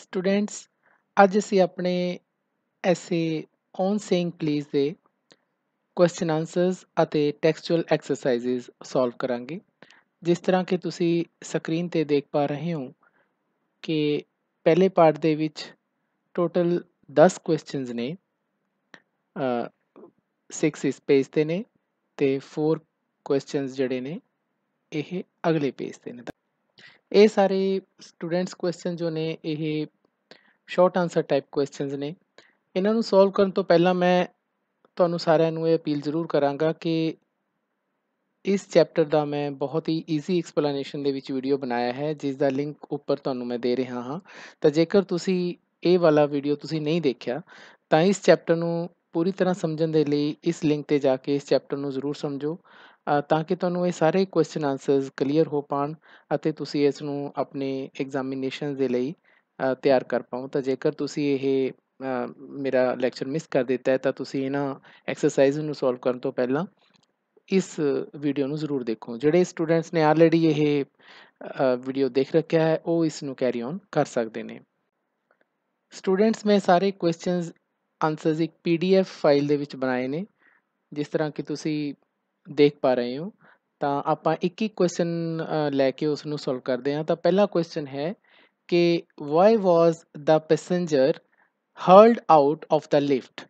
Students ਅੱਜ ਅਸੀਂ ਆਪਣੇ ਐਸੇ ਔਨ ਸੇਇੰਗ ਪਲੀਜ਼ ਦੇ ਕੁਐਸਚਨ ਆਨਸਰਸ ਅਤੇ ਟੈਕਸਚੁਅਲ ਐਕਸਰਸਾਈਜ਼ਸ ਸੋਲਵ ਕਰਾਂਗੇ ਜਿਸ ਤਰ੍ਹਾਂ ਕਿ ਤੁਸੀਂ ਸਕਰੀਨ ਤੇ ਦੇਖ ਪਾ ਰਹੇ ਹੋ ਕਿ ਪਹਿਲੇ ਪਾਰਟ ਦੇ ਵਿੱਚ ਟੋਟਲ 10 ਕੁਐਸਚਨਸ ਨੇ 6 ਇਸ ਪੇਜ ਤੇ ਨੇ ਤੇ 4 ਕੁਐਸਚਨਸ ਜਿਹੜੇ ਨੇ ਇਹ ਅਗਲੇ ਪੇਜ ਤੇ ਨੇ ਇਹ ਸਾਰੇ ਸਟੂਡੈਂਟਸ ਕੁਐਸਚਨ ਜੋ ਨੇ ਇਹ ਸ਼ਾਰਟ ਆਨਸਰ ਟਾਈਪ ਕੁਐਸਚਨਸ ਨੇ ਇਹਨਾਂ ਨੂੰ ਸੋਲਵ ਕਰਨ ਤੋਂ ਪਹਿਲਾਂ ਮੈਂ ਤੁਹਾਨੂੰ ਸਾਰਿਆਂ ਨੂੰ ਇਹ ਅਪੀਲ ਜ਼ਰੂਰ ਕਰਾਂਗਾ ਕਿ ਇਸ ਚੈਪਟਰ ਦਾ ਮੈਂ ਬਹੁਤ ਹੀ ਈਜ਼ੀ ਐਕਸਪਲੇਨੇਸ਼ਨ ਦੇ ਵਿੱਚ ਵੀਡੀਓ ਬਣਾਇਆ ਹੈ ਜਿਸ ਦਾ ਲਿੰਕ ਉੱਪਰ ਤੁਹਾਨੂੰ ਮੈਂ ਦੇ ਰਿਹਾ ਹਾਂ ਤਾਂ ਜੇਕਰ ਤੁਸੀਂ ਇਹ ਵਾਲਾ ਵੀਡੀਓ ਤੁਸੀਂ ਨਹੀਂ ਦੇਖਿਆ ਤਾਂ ਇਸ ਚੈਪਟਰ ਨੂੰ ਪੂਰੀ ਤਰ੍ਹਾਂ ਸਮਝਣ ਦੇ ਲਈ ਇਸ ਲਿੰਕ ਤੇ ਜਾ ਕੇ ਇਸ ਚੈਪਟਰ ਨੂੰ ਜ਼ਰੂਰ ਸਮਝੋ ਤਾਂ ਕਿ ਤੁਹਾਨੂੰ ਇਹ ਸਾਰੇ ਕੁਐਸਚਨ ਆਨਸਰਸ ਕਲੀਅਰ ਹੋ ਪਾਣ ਅਤੇ ਤੁਸੀਂ ਇਸ ਨੂੰ ਆਪਣੇ ਐਗਜ਼ਾਮੀਨੇਸ਼ਨ ਦੇ ਲਈ ਤਿਆਰ ਕਰ ਪਾਓ ਤਾਂ ਜੇਕਰ ਤੁਸੀਂ ਇਹ ਮੇਰਾ ਲੈਕਚਰ ਮਿਸ ਕਰ ਦਿੱਤਾ ਹੈ ਤਾਂ ਤੁਸੀਂ ਇਹਨਾਂ ਐਕਸਰਸਾਈਜ਼ ਨੂੰ ਸੋਲਵ ਕਰਨ ਤੋਂ ਪਹਿਲਾਂ ਇਸ ਵੀਡੀਓ ਨੂੰ ਜ਼ਰੂਰ ਦੇਖੋ ਜਿਹੜੇ ਸਟੂਡੈਂਟਸ ਨੇ ਆਲਰੇਡੀ ਇਹ ਵੀਡੀਓ ਦੇਖ ਰੱਖਿਆ ਹੈ ਉਹ ਇਸ ਨੂੰ ਕੈਰੀ ਔਨ ਕਰ ਸਕਦੇ ਨੇ ਸਟੂਡੈਂਟਸ ਮੈਂ ਸਾਰੇ ਕੁਐਸਚਨਸ ਆਨਸਰਸ ਇੱਕ ਪੀਡੀਐਫ ਫਾਈਲ ਦੇ ਵਿੱਚ ਬਣਾਏ ਨੇ ਜਿਸ ਤਰ੍ਹਾਂ ਕਿ ਤੁਸੀਂ ਦੇਖ ਪਾ ਰਹੇ ਹੋ ਤਾਂ ਆਪਾਂ ਇੱਕ ਇੱਕ ਕੁਐਸਚਨ ਲੈ ਕੇ ਉਸ ਨੂੰ ਸੋਲਵ ਕਰਦੇ ਹਾਂ ਤਾਂ ਪਹਿਲਾ ਕੁਐਸਚਨ ਹੈ ਕਿ why was the passenger hurled out of the lift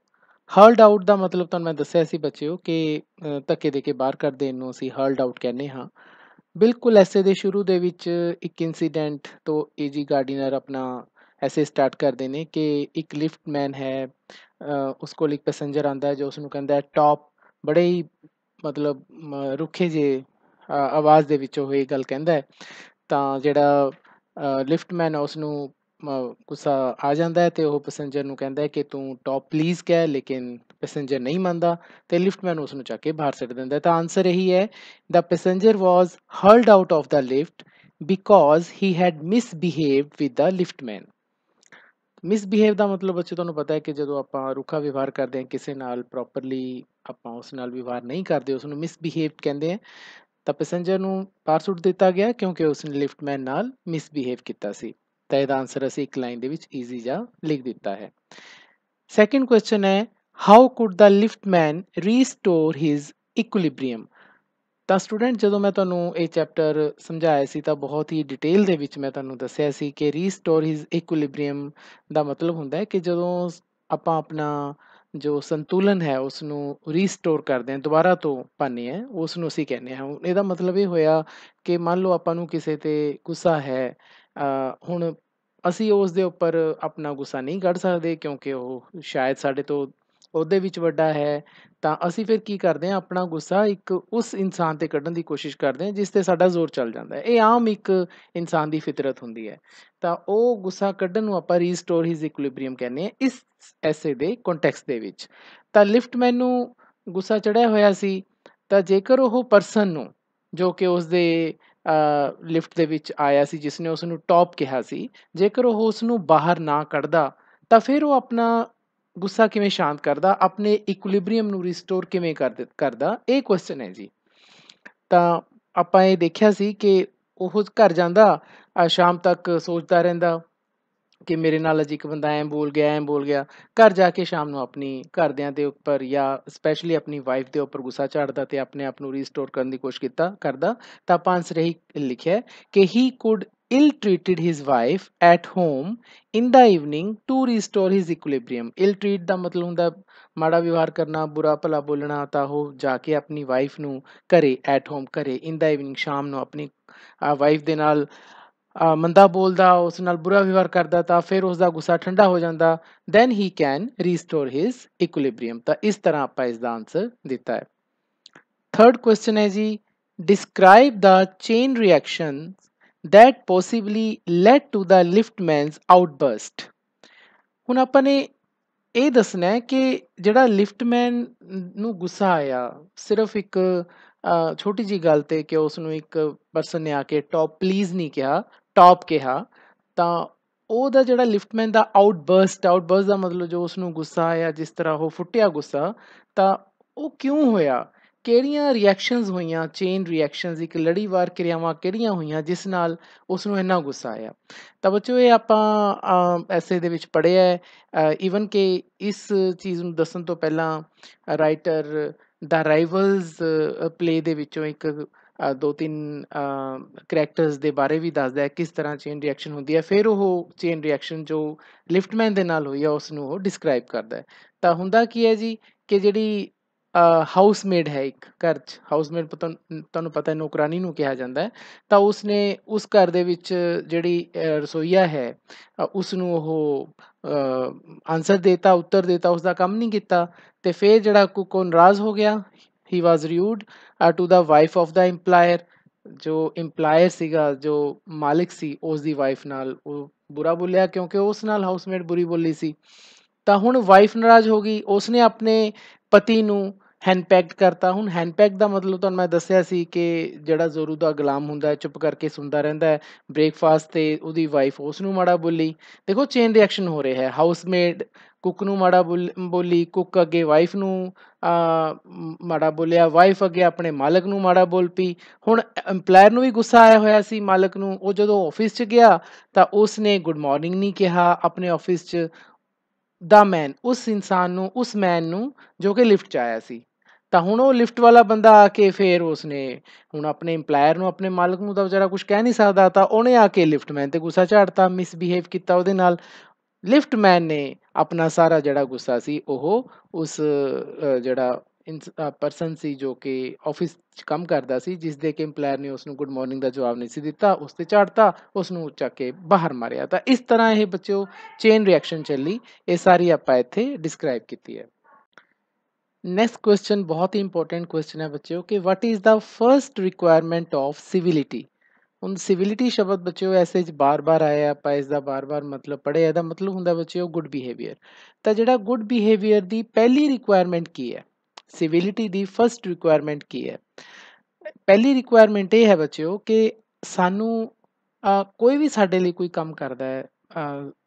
hurled out ਦਾ ਮਤਲਬ ਤਾਂ ਮੈਂ ਦੱਸਿਆ ਸੀ ਬੱਚਿਓ ਕਿ ਧੱਕੇ ਦੇ ਕੇ ਬਾਹਰ ਕਰ ਦੇਣ ਨੂੰ ਅਸੀਂ ਹਰਲਡ ਆਊਟ ਕਹਿੰਦੇ ਹਾਂ ਬਿਲਕੁਲ ਐਸੇ ਦੇ ਸ਼ੁਰੂ ਦੇ ਵਿੱਚ ਇੱਕ ਇਨਸੀਡੈਂਟ ਤੋਂ ਏਜੀ ਗਾਰਡੀਨਰ ਆਪਣਾ ਐਸੇ ਸਟਾਰਟ ਕਰਦੇ ਨੇ ਕਿ ਇੱਕ ਲਿਫਟ ਮੈਨ ਹੈ ਉਸ ਕੋਲ ਇੱਕ ਪੈਸੇਂਜਰ ਆਂਦਾ ਹੈ ਜੋ ਉਸ ਨੂੰ ਕਹਿੰਦਾ ਹੈ ਟਾਪ ਬੜੇ ਹੀ ਮਤਲਬ ਰੁੱਖੇ ਜੇ ਆਵਾਜ਼ ਦੇ ਵਿੱਚ ਉਹ ਇਹ ਗੱਲ ਕਹਿੰਦਾ ਹੈ ਤਾਂ ਜਿਹੜਾ ਲਿਫਟਮੈਨ ਉਸ ਨੂੰ ਗੁੱਸਾ ਆ ਜਾਂਦਾ ਹੈ ਤੇ ਉਹ ਪੈਸੇਂਜਰ ਨੂੰ ਕਹਿੰਦਾ ਹੈ ਕਿ ਤੂੰ ਟੌਪ ਪਲੀਜ਼ ਕਹਿ ਲੇਕਿਨ ਪੈਸੇਂਜਰ ਨਹੀਂ ਮੰਨਦਾ ਤੇ ਲਿਫਟਮੈਨ ਉਸ ਨੂੰ ਚੱਕ ਕੇ ਬਾਹਰ ਸੱਟ ਦਿੰਦਾ ਤਾਂ ਆਨਸਰ ਇਹੀ ਹੈ the passenger was hurled out of the lift because he had misbehaved with the liftman misbehave ਦਾ ਮਤਲਬ ਬੱਚੇ ਤੁਹਾਨੂੰ ਪਤਾ ਹੈ ਕਿ ਜਦੋਂ ਆਪਾਂ ਰੁੱਖਾ ਵਿਵਹਾਰ ਕਰਦੇ ਹਾਂ ਕਿਸੇ ਨਾਲ ਪ੍ਰੋਪਰਲੀ ਆਪਾਂ ਉਸ ਨਾਲ ਵਿਵਹਾਰ ਨਹੀਂ ਕਰਦੇ ਉਸ ਨੂੰ ਮਿਸਬੀਹੇਵ ਕਹਿੰਦੇ ਆ ਤਾਂ ਪੈਸੇਂਜਰ ਨੂੰ ਪਾਰਸੂਟ ਦਿੱਤਾ ਗਿਆ ਕਿਉਂਕਿ ਉਸ ਨੇ ਲਿਫਟਮੈਨ ਨਾਲ ਮਿਸਬੀਹੇਵ ਕੀਤਾ ਸੀ ਤਾਂ ਇਹਦਾ ਆਨਸਰ ਅਸੀਂ ਇੱਕ ਲਾਈਨ ਦੇ ਵਿੱਚ ਈਜ਼ੀ ਜਾ ਲਿਖ ਦਿੱਤਾ ਹੈ ਸੈਕੰਡ ਕੁਐਸਚਨ ਹੈ how could the liftman restore his equilibrium ਤਾਂ ਸਟੂਡੈਂਟ ਜਦੋਂ ਮੈਂ ਤੁਹਾਨੂੰ ਇਹ ਚੈਪਟਰ ਸਮਝਾਇਆ ਸੀ ਤਾਂ ਬਹੁਤ ਹੀ ਡਿਟੇਲ ਦੇ ਵਿੱਚ ਮੈਂ ਤੁਹਾਨੂੰ ਦੱਸਿਆ ਸੀ ਕਿ ਰੀਸਟੋਰ ਹਿਸ ਇਕੁਇਲਿਬ੍ਰੀਅਮ ਦਾ ਮਤਲਬ ਹੁੰਦਾ ਹੈ ਕਿ ਜਦੋਂ ਆਪਾਂ ਆਪਣਾ ਜੋ ਸੰਤੁਲਨ ਹੈ ਉਸ ਨੂੰ ਰੀਸਟੋਰ ਕਰਦੇ ਹਾਂ ਦੁਬਾਰਾ ਤੋਂ ਪਾਣੇ ਹੈ ਉਸ ਨੂੰ ਅਸੀਂ ਕਹਿੰਦੇ ਹਾਂ ਇਹਦਾ ਮਤਲਬ ਇਹ ਹੋਇਆ ਕਿ ਮੰਨ ਲਓ ਆਪਾਂ ਨੂੰ ਕਿਸੇ ਤੇ ਗੁੱਸਾ ਹੈ ਹੁਣ ਅਸੀਂ ਉਸ ਦੇ ਉੱਪਰ ਆਪਣਾ ਗੁੱਸਾ ਨਹੀਂ ਕੱਢ ਸਕਦੇ ਕਿਉਂਕਿ ਉਹ ਸ਼ਾਇਦ ਸਾਡੇ ਤੋਂ ਉਹਦੇ ਵਿੱਚ ਵੱਡਾ ਹੈ ਤਾਂ ਅਸੀਂ ਫਿਰ ਕੀ ਕਰਦੇ ਹਾਂ ਆਪਣਾ ਗੁੱਸਾ ਇੱਕ ਉਸ ਇਨਸਾਨ ਤੇ ਕੱਢਣ ਦੀ ਕੋਸ਼ਿਸ਼ ਕਰਦੇ ਹਾਂ ਜਿਸ ਤੇ ਸਾਡਾ ਜ਼ੋਰ ਚੱਲ ਜਾਂਦਾ ਹੈ ਇਹ ਆਮ ਇੱਕ ਇਨਸਾਨ ਦੀ ਫਿਤਰਤ ਹੁੰਦੀ ਹੈ ਤਾਂ ਉਹ ਗੁੱਸਾ ਕੱਢਣ ਨੂੰ ਆਪਾਂ ਰੀਸਟੋਰ ਹਿਸ ਇਕੁਇਲਿਬ੍ਰੀਅਮ ਕਹਿੰਦੇ ਆ ਇਸ ਐਸੇ ਦੇ ਕੰਟੈਕਸਟ ਦੇ ਵਿੱਚ ਤਾਂ ਲਿਫਟ ਮੈਨੂੰ ਗੁੱਸਾ ਚੜਿਆ ਹੋਇਆ ਸੀ ਤਾਂ ਜੇਕਰ ਉਹ ਪਰਸਨ ਨੂੰ ਜੋ ਕਿ ਉਸ ਦੇ ਲਿਫਟ ਦੇ ਵਿੱਚ ਆਇਆ ਸੀ ਜਿਸ ਨੇ ਉਸ ਨੂੰ ਟੌਪ ਕਿਹਾ ਸੀ ਜੇਕਰ ਉਹ ਉਸ ਨੂੰ ਬਾਹਰ ਨਾ ਕੱਢਦਾ ਤਾਂ ਫਿਰ ਉਹ ਆਪਣਾ ਗੁੱਸਾ ਕਿਵੇਂ ਸ਼ਾਂਤ ਕਰਦਾ ਆਪਣੇ ਇਕੁਇਲਿਬਰੀਅਮ ਨੂੰ ਰੀਸਟੋਰ ਕਿਵੇਂ ਕਰਦਾ ਇਹ ਕੁਐਸਚਨ ਹੈ ਜੀ ਤਾਂ ਆਪਾਂ ਇਹ ਦੇਖਿਆ ਸੀ ਕਿ ਉਹ ਘਰ ਜਾਂਦਾ ਸ਼ਾਮ ਤੱਕ ਸੋਚਦਾ ਰਹਿੰਦਾ ਕਿ ਮੇਰੇ ਨਾਲ ਅਜੀ ਇੱਕ ਬੰਦਾ ਐਂ ਬੋਲ ਗਿਆ ਐਂ ਬੋਲ ਗਿਆ ਘਰ ਜਾ ਕੇ ਸ਼ਾਮ ਨੂੰ ਆਪਣੀ ਘਰਦਿਆਂ ਦੇ ਉੱਪਰ ਜਾਂ ਸਪੈਸ਼ਲੀ ਆਪਣੀ ਵਾਈਫ ਦੇ ਉੱਪਰ ਗੁੱਸਾ ਝਾੜਦਾ ਤੇ ਆਪਣੇ ਆਪ ਨੂੰ ਰੀਸਟੋਰ ਕਰਨ ਦੀ ਕੋਸ਼ਿਸ਼ ਕੀਤਾ ਕਰਦਾ ਤਾਂ ਆਪਾਂ ਰਹੀ ਲਿਖਿਆ ਕਿ he could ill-treated his wife at home in the evening to restore his equilibrium ill-treat ਦਾ ਮਤਲਬ ਹੁੰਦਾ ਮਾੜਾ ਵਿਵਹਾਰ ਕਰਨਾ ਬੁਰਾ ਭਲਾ ਬੋਲਣਾ ਤਾਂ ਉਹ ਜਾ ਕੇ ਆਪਣੀ ਵਾਈਫ ਨੂੰ ਘਰੇ ਐਟ ਹੋਮ ਘਰੇ ਇਨ ਦਾ ਇਵਨਿੰਗ ਸ਼ਾਮ ਨੂੰ ਆਪਣੀ ਵਾਈਫ ਦੇ ਨਾਲ ਮੰਦਾ ਬੋਲਦਾ ਉਸ ਨਾਲ ਬੁਰਾ ਵਿਵਹਾਰ ਕਰਦਾ ਤਾਂ ਫਿਰ ਉਸ ਦਾ ਗੁੱਸਾ ਠੰਡਾ ਹੋ ਜਾਂਦਾ then he can restore his equilibrium ਤਾਂ ਇਸ ਤਰ੍ਹਾਂ ਆਪਾਂ ਇਸ ਦਾ ਆਨਸਰ ਦਿੱਤਾ ਹੈ ਥਰਡ ਕੁਐਸਚਨ ਹੈ ਜੀ describe the chain reaction that possibly led to the liftman's outburst ਹੁਣ ਆਪਾਂ ਨੇ ਇਹ ਦੱਸਣਾ ਹੈ ਕਿ ਜਿਹੜਾ ਲਿਫਟਮੈਨ ਨੂੰ ਗੁੱਸਾ ਆਇਆ ਸਿਰਫ ਇੱਕ ਛੋਟੀ ਜੀ ਗੱਲ ਤੇ ਕਿ ਉਸ ਨੂੰ ਇੱਕ ਪਰਸਨ ਨੇ ਆ ਕੇ ਟੌਪ ਪਲੀਜ਼ ਨਹੀਂ ਕਿਹਾ ਟੌਪ ਕਿਹਾ ਤਾਂ ਉਹਦਾ ਜਿਹੜਾ ਲਿਫਟਮੈਨ ਦਾ ਆਊਟਬਰਸਟ ਆਊਟਬਰਸਟ ਦਾ ਮਤਲਬ ਜੋ ਉਸ ਨੂੰ ਗੁੱਸਾ ਆਇਆ ਜਿਸ ਤਰ੍ਹਾਂ ਉਹ ਫੁੱਟਿਆ ਗੁੱਸਾ ਤਾਂ ਉਹ ਕਿਉਂ ਹੋਇਆ ਕਿਹੜੀਆਂ ਰਿਐਕਸ਼ਨਸ ਹੋਈਆਂ ਚੇਨ ਰਿਐਕਸ਼ਨਸ ਇੱਕ ਲੜੀਵਾਰ ਕਿਰਿਆਵਾਂ ਕਿਹੜੀਆਂ ਹੋਈਆਂ ਜਿਸ ਨਾਲ ਉਸ ਨੂੰ ਇੰਨਾ ਗੁੱਸਾ ਆਇਆ ਤਾਂ ਬੱਚੋ ਇਹ ਆਪਾਂ ਐਸੇ ਦੇ ਵਿੱਚ ਪੜਿਆ ਹੈ ਇਵਨ ਕਿ ਇਸ ਚੀਜ਼ ਨੂੰ ਦੱਸਣ ਤੋਂ ਪਹਿਲਾਂ ਰਾਈਟਰ ਦਾ ਰਾਈਵਲਸ ਪਲੇ ਦੇ ਵਿੱਚੋਂ ਇੱਕ ਦੋ ਤਿੰਨ ਕੈਰੈਕਟਰਸ ਦੇ ਬਾਰੇ ਵੀ ਦੱਸਦਾ ਹੈ ਕਿਸ ਤਰ੍ਹਾਂ ਚੇਨ ਰਿਐਕਸ਼ਨ ਹੁੰਦੀ ਹੈ ਫਿਰ ਉਹ ਚੇਨ ਰਿਐਕਸ਼ਨ ਜੋ ਲਿਫਟਮੈਨ ਦੇ ਨਾਲ ਹੋਈ ਹੈ ਉਸ ਨੂੰ ਉਹ ਡਿਸਕ੍ਰਾਈਬ ਕਰਦਾ ਹੈ ਤਾਂ ਹੁੰਦਾ ਕੀ ਹੈ ਜੀ ਕਿ ਜਿਹੜੀ ਹਾਊਸਮੇਡ ਹੈ ਇੱਕ ਘਰ 'ਚ ਹਾਊਸਮੇਡ ਤੁਹਾਨੂੰ ਪਤਾ ਹੈ ਨੌਕਰਾਨੀ ਨੂੰ ਕਿਹਾ ਜਾਂਦਾ ਹੈ ਤਾਂ ਉਸਨੇ ਉਸ ਘਰ ਦੇ ਵਿੱਚ ਜਿਹੜੀ ਰਸੋਈਆ ਹੈ ਉਸ ਨੂੰ ਉਹ ਆਨਸਰ ਦੇਤਾ ਉੱਤਰ ਦੇਤਾ ਉਸ ਦਾ ਕੰਮ ਨਹੀਂ ਕੀਤਾ ਤੇ ਫਿਰ ਜਿਹੜਾ ਕੁਕ ਉਹ ਹੋ ਗਿਆ he was rude to the wife of the employer ਜੋ ਏਮਪਲਾਇਰ ਸੀਗਾ ਜੋ ਮਾਲਕ ਸੀ ਉਸ ਦੀ ਵਾਈਫ ਨਾਲ ਉਹ ਬੁਰਾ ਬੋਲਿਆ ਕਿਉਂਕਿ ਉਸ ਨਾਲ ਹਾਊਸਮੇਡ ਬੁਰੀ ਬੋਲੀ ਸੀ ਤਾਂ ਹੁਣ ਵਾਈਫ ਨਰਾਜ਼ ਹੋ ਗਈ ਉਸਨੇ ਆਪਣੇ ਪਤੀ ਨੂੰ ਹੈਂਡਪੈਕਡ ਕਰਤਾ ਹੁਣ ਹੈਂਡਪੈਕ ਦਾ ਮਤਲਬ ਤੁਹਾਨੂੰ ਮੈਂ ਦੱਸਿਆ ਸੀ ਕਿ ਜਿਹੜਾ ਜ਼ੋਰੂ ਦਾ ਗੁਲਾਮ ਹੁੰਦਾ ਚੁੱਪ ਕਰਕੇ ਸੁਣਦਾ ਰਹਿੰਦਾ ਹੈ ਬ੍ਰੇਕਫਾਸਟ ਤੇ ਉਹਦੀ ਵਾਈਫ ਉਸ ਨੂੰ ਮਾੜਾ ਬੋਲੀ ਦੇਖੋ ਚੇਨ ਰਿਐਕਸ਼ਨ ਹੋ ਰਿਹਾ ਹੈ ਹਾਊਸਮੇਡ ਕੁੱਕ ਨੂੰ ਮਾੜਾ ਬੋਲੀ ਕੁੱਕ ਅੱਗੇ ਵਾਈਫ ਨੂੰ ਮਾੜਾ ਬੋਲਿਆ ਵਾਈਫ ਅੱਗੇ ਆਪਣੇ ਮਾਲਕ ਨੂੰ ਮਾੜਾ ਬੋਲ ਪਈ ਹੁਣ ਏਮਪਲਾਇਰ ਨੂੰ ਵੀ ਗੁੱਸਾ ਆਇਆ ਹੋਇਆ ਸੀ ਮਾਲਕ ਨੂੰ ਉਹ ਜਦੋਂ ਆਫਿਸ 'ਚ ਗਿਆ ਤਾਂ ਉਸ ਨੇ ਗੁੱਡ ਮਾਰਨਿੰਗ ਨਹੀਂ ਕਿਹਾ ਆਪਣੇ ਆਫਿਸ 'ਚ ਦਾ ਮੈਨ ਉਸ ਇਨਸਾਨ ਨੂੰ ਉਸ ਮੈਨ ਨੂੰ ਜੋ ਕਿ ਲਿਫਟ 'ਚ ਆਇਆ ਸੀ ਤਾਂ ਹੁਣ ਉਹ ਲਿਫਟ ਵਾਲਾ ਬੰਦਾ ਆ ਕੇ ਫੇਰ ਉਸਨੇ ਹੁਣ ਆਪਣੇ ਏਮਪਲਾਇਰ ਨੂੰ ਆਪਣੇ ਮਾਲਕ ਨੂੰ ਤਾਂ ਵਿਚਾਰਾ ਕੁਝ ਕਹਿ ਨਹੀਂ ਸਕਦਾ ਤਾਂ ਉਹਨੇ ਆ ਕੇ ਲਿਫਟ ਮੈਨ ਤੇ ਗੁੱਸਾ ਝਾੜਤਾ ਮਿਸਬੀਹੇਵ ਕੀਤਾ ਉਹਦੇ ਨਾਲ ਲਿਫਟ ਮੈਨ ਨੇ ਆਪਣਾ ਸਾਰਾ ਜਿਹੜਾ ਗੁੱਸਾ ਸੀ ਉਹ ਉਸ ਜਿਹੜਾ ਪਰਸਨ ਸੀ ਜੋ ਕਿ ਆਫਿਸ 'ਚ ਕੰਮ ਕਰਦਾ ਸੀ ਜਿਸ ਦੇ ਕਿ ਏਮਪਲਾਇਰ ਨੇ ਉਸ ਨੂੰ ਗੁੱਡ ਮਾਰਨਿੰਗ ਦਾ ਜਵਾਬ ਨਹੀਂ ਸੀ ਦਿੱਤਾ ਉਸ ਤੇ ਝਾੜਤਾ ਉਸ ਨੂੰ ਚੱਕ ਕੇ ਬਾਹਰ ਮਾਰਿਆ ਤਾਂ ਇਸ ਤਰ੍ਹਾਂ ਇਹ ਬੱਚਿਓ ਚੇਨ ਰਿਐਕਸ਼ਨ ਚੱਲੀ ਇਹ ਸਾਰੀ ਆਪਾਂ ਇੱਥੇ ਡਿਸਕ੍ਰਾਈਬ ਕੀਤੀ ਹੈ ਨੈਕਸਟ ਕੁਐਸਚਨ ਬਹੁਤ ਹੀ ਇੰਪੋਰਟੈਂਟ ਕੁਐਸਚਨ ਹੈ ਬੱਚਿਓ ਕਿ what is the first requirement of civility ਹੁਣ ਸਿਵਿਲਿਟੀ ਸ਼ਬਦ ਬੱਚਿਓ ਐਸੇ ਚ ਬਾਰ-ਬਾਰ ਆਇਆ ਆਪਾਂ ਇਸ ਦਾ ਬਾਰ-ਬਾਰ ਮਤਲਬ ਪੜ੍ਹਿਆ ਇਹਦਾ ਮਤਲਬ ਹੁੰਦਾ ਬੱਚਿਓ ਗੁੱਡ ਬਿਹੇਵੀਅਰ ਤਾਂ ਜਿਹੜਾ ਗੁੱਡ ਬਿਹੇਵੀਅਰ ਦੀ ਪਹਿਲੀ ਰਿਕੁਆਇਰਮੈਂਟ ਕੀ ਹੈ ਸਿਵਿਲਿਟੀ ਦੀ ਫਰਸਟ ਰਿਕੁਆਇਰਮੈਂਟ ਕੀ ਹੈ ਪਹਿਲੀ ਰਿਕੁਆਇਰਮੈਂਟ ਇਹ ਹੈ ਬੱਚਿਓ ਕਿ ਸਾਨੂੰ ਕੋਈ ਵੀ ਸਾਡੇ ਲਈ ਕੋਈ ਕੰਮ ਕਰਦਾ ਹੈ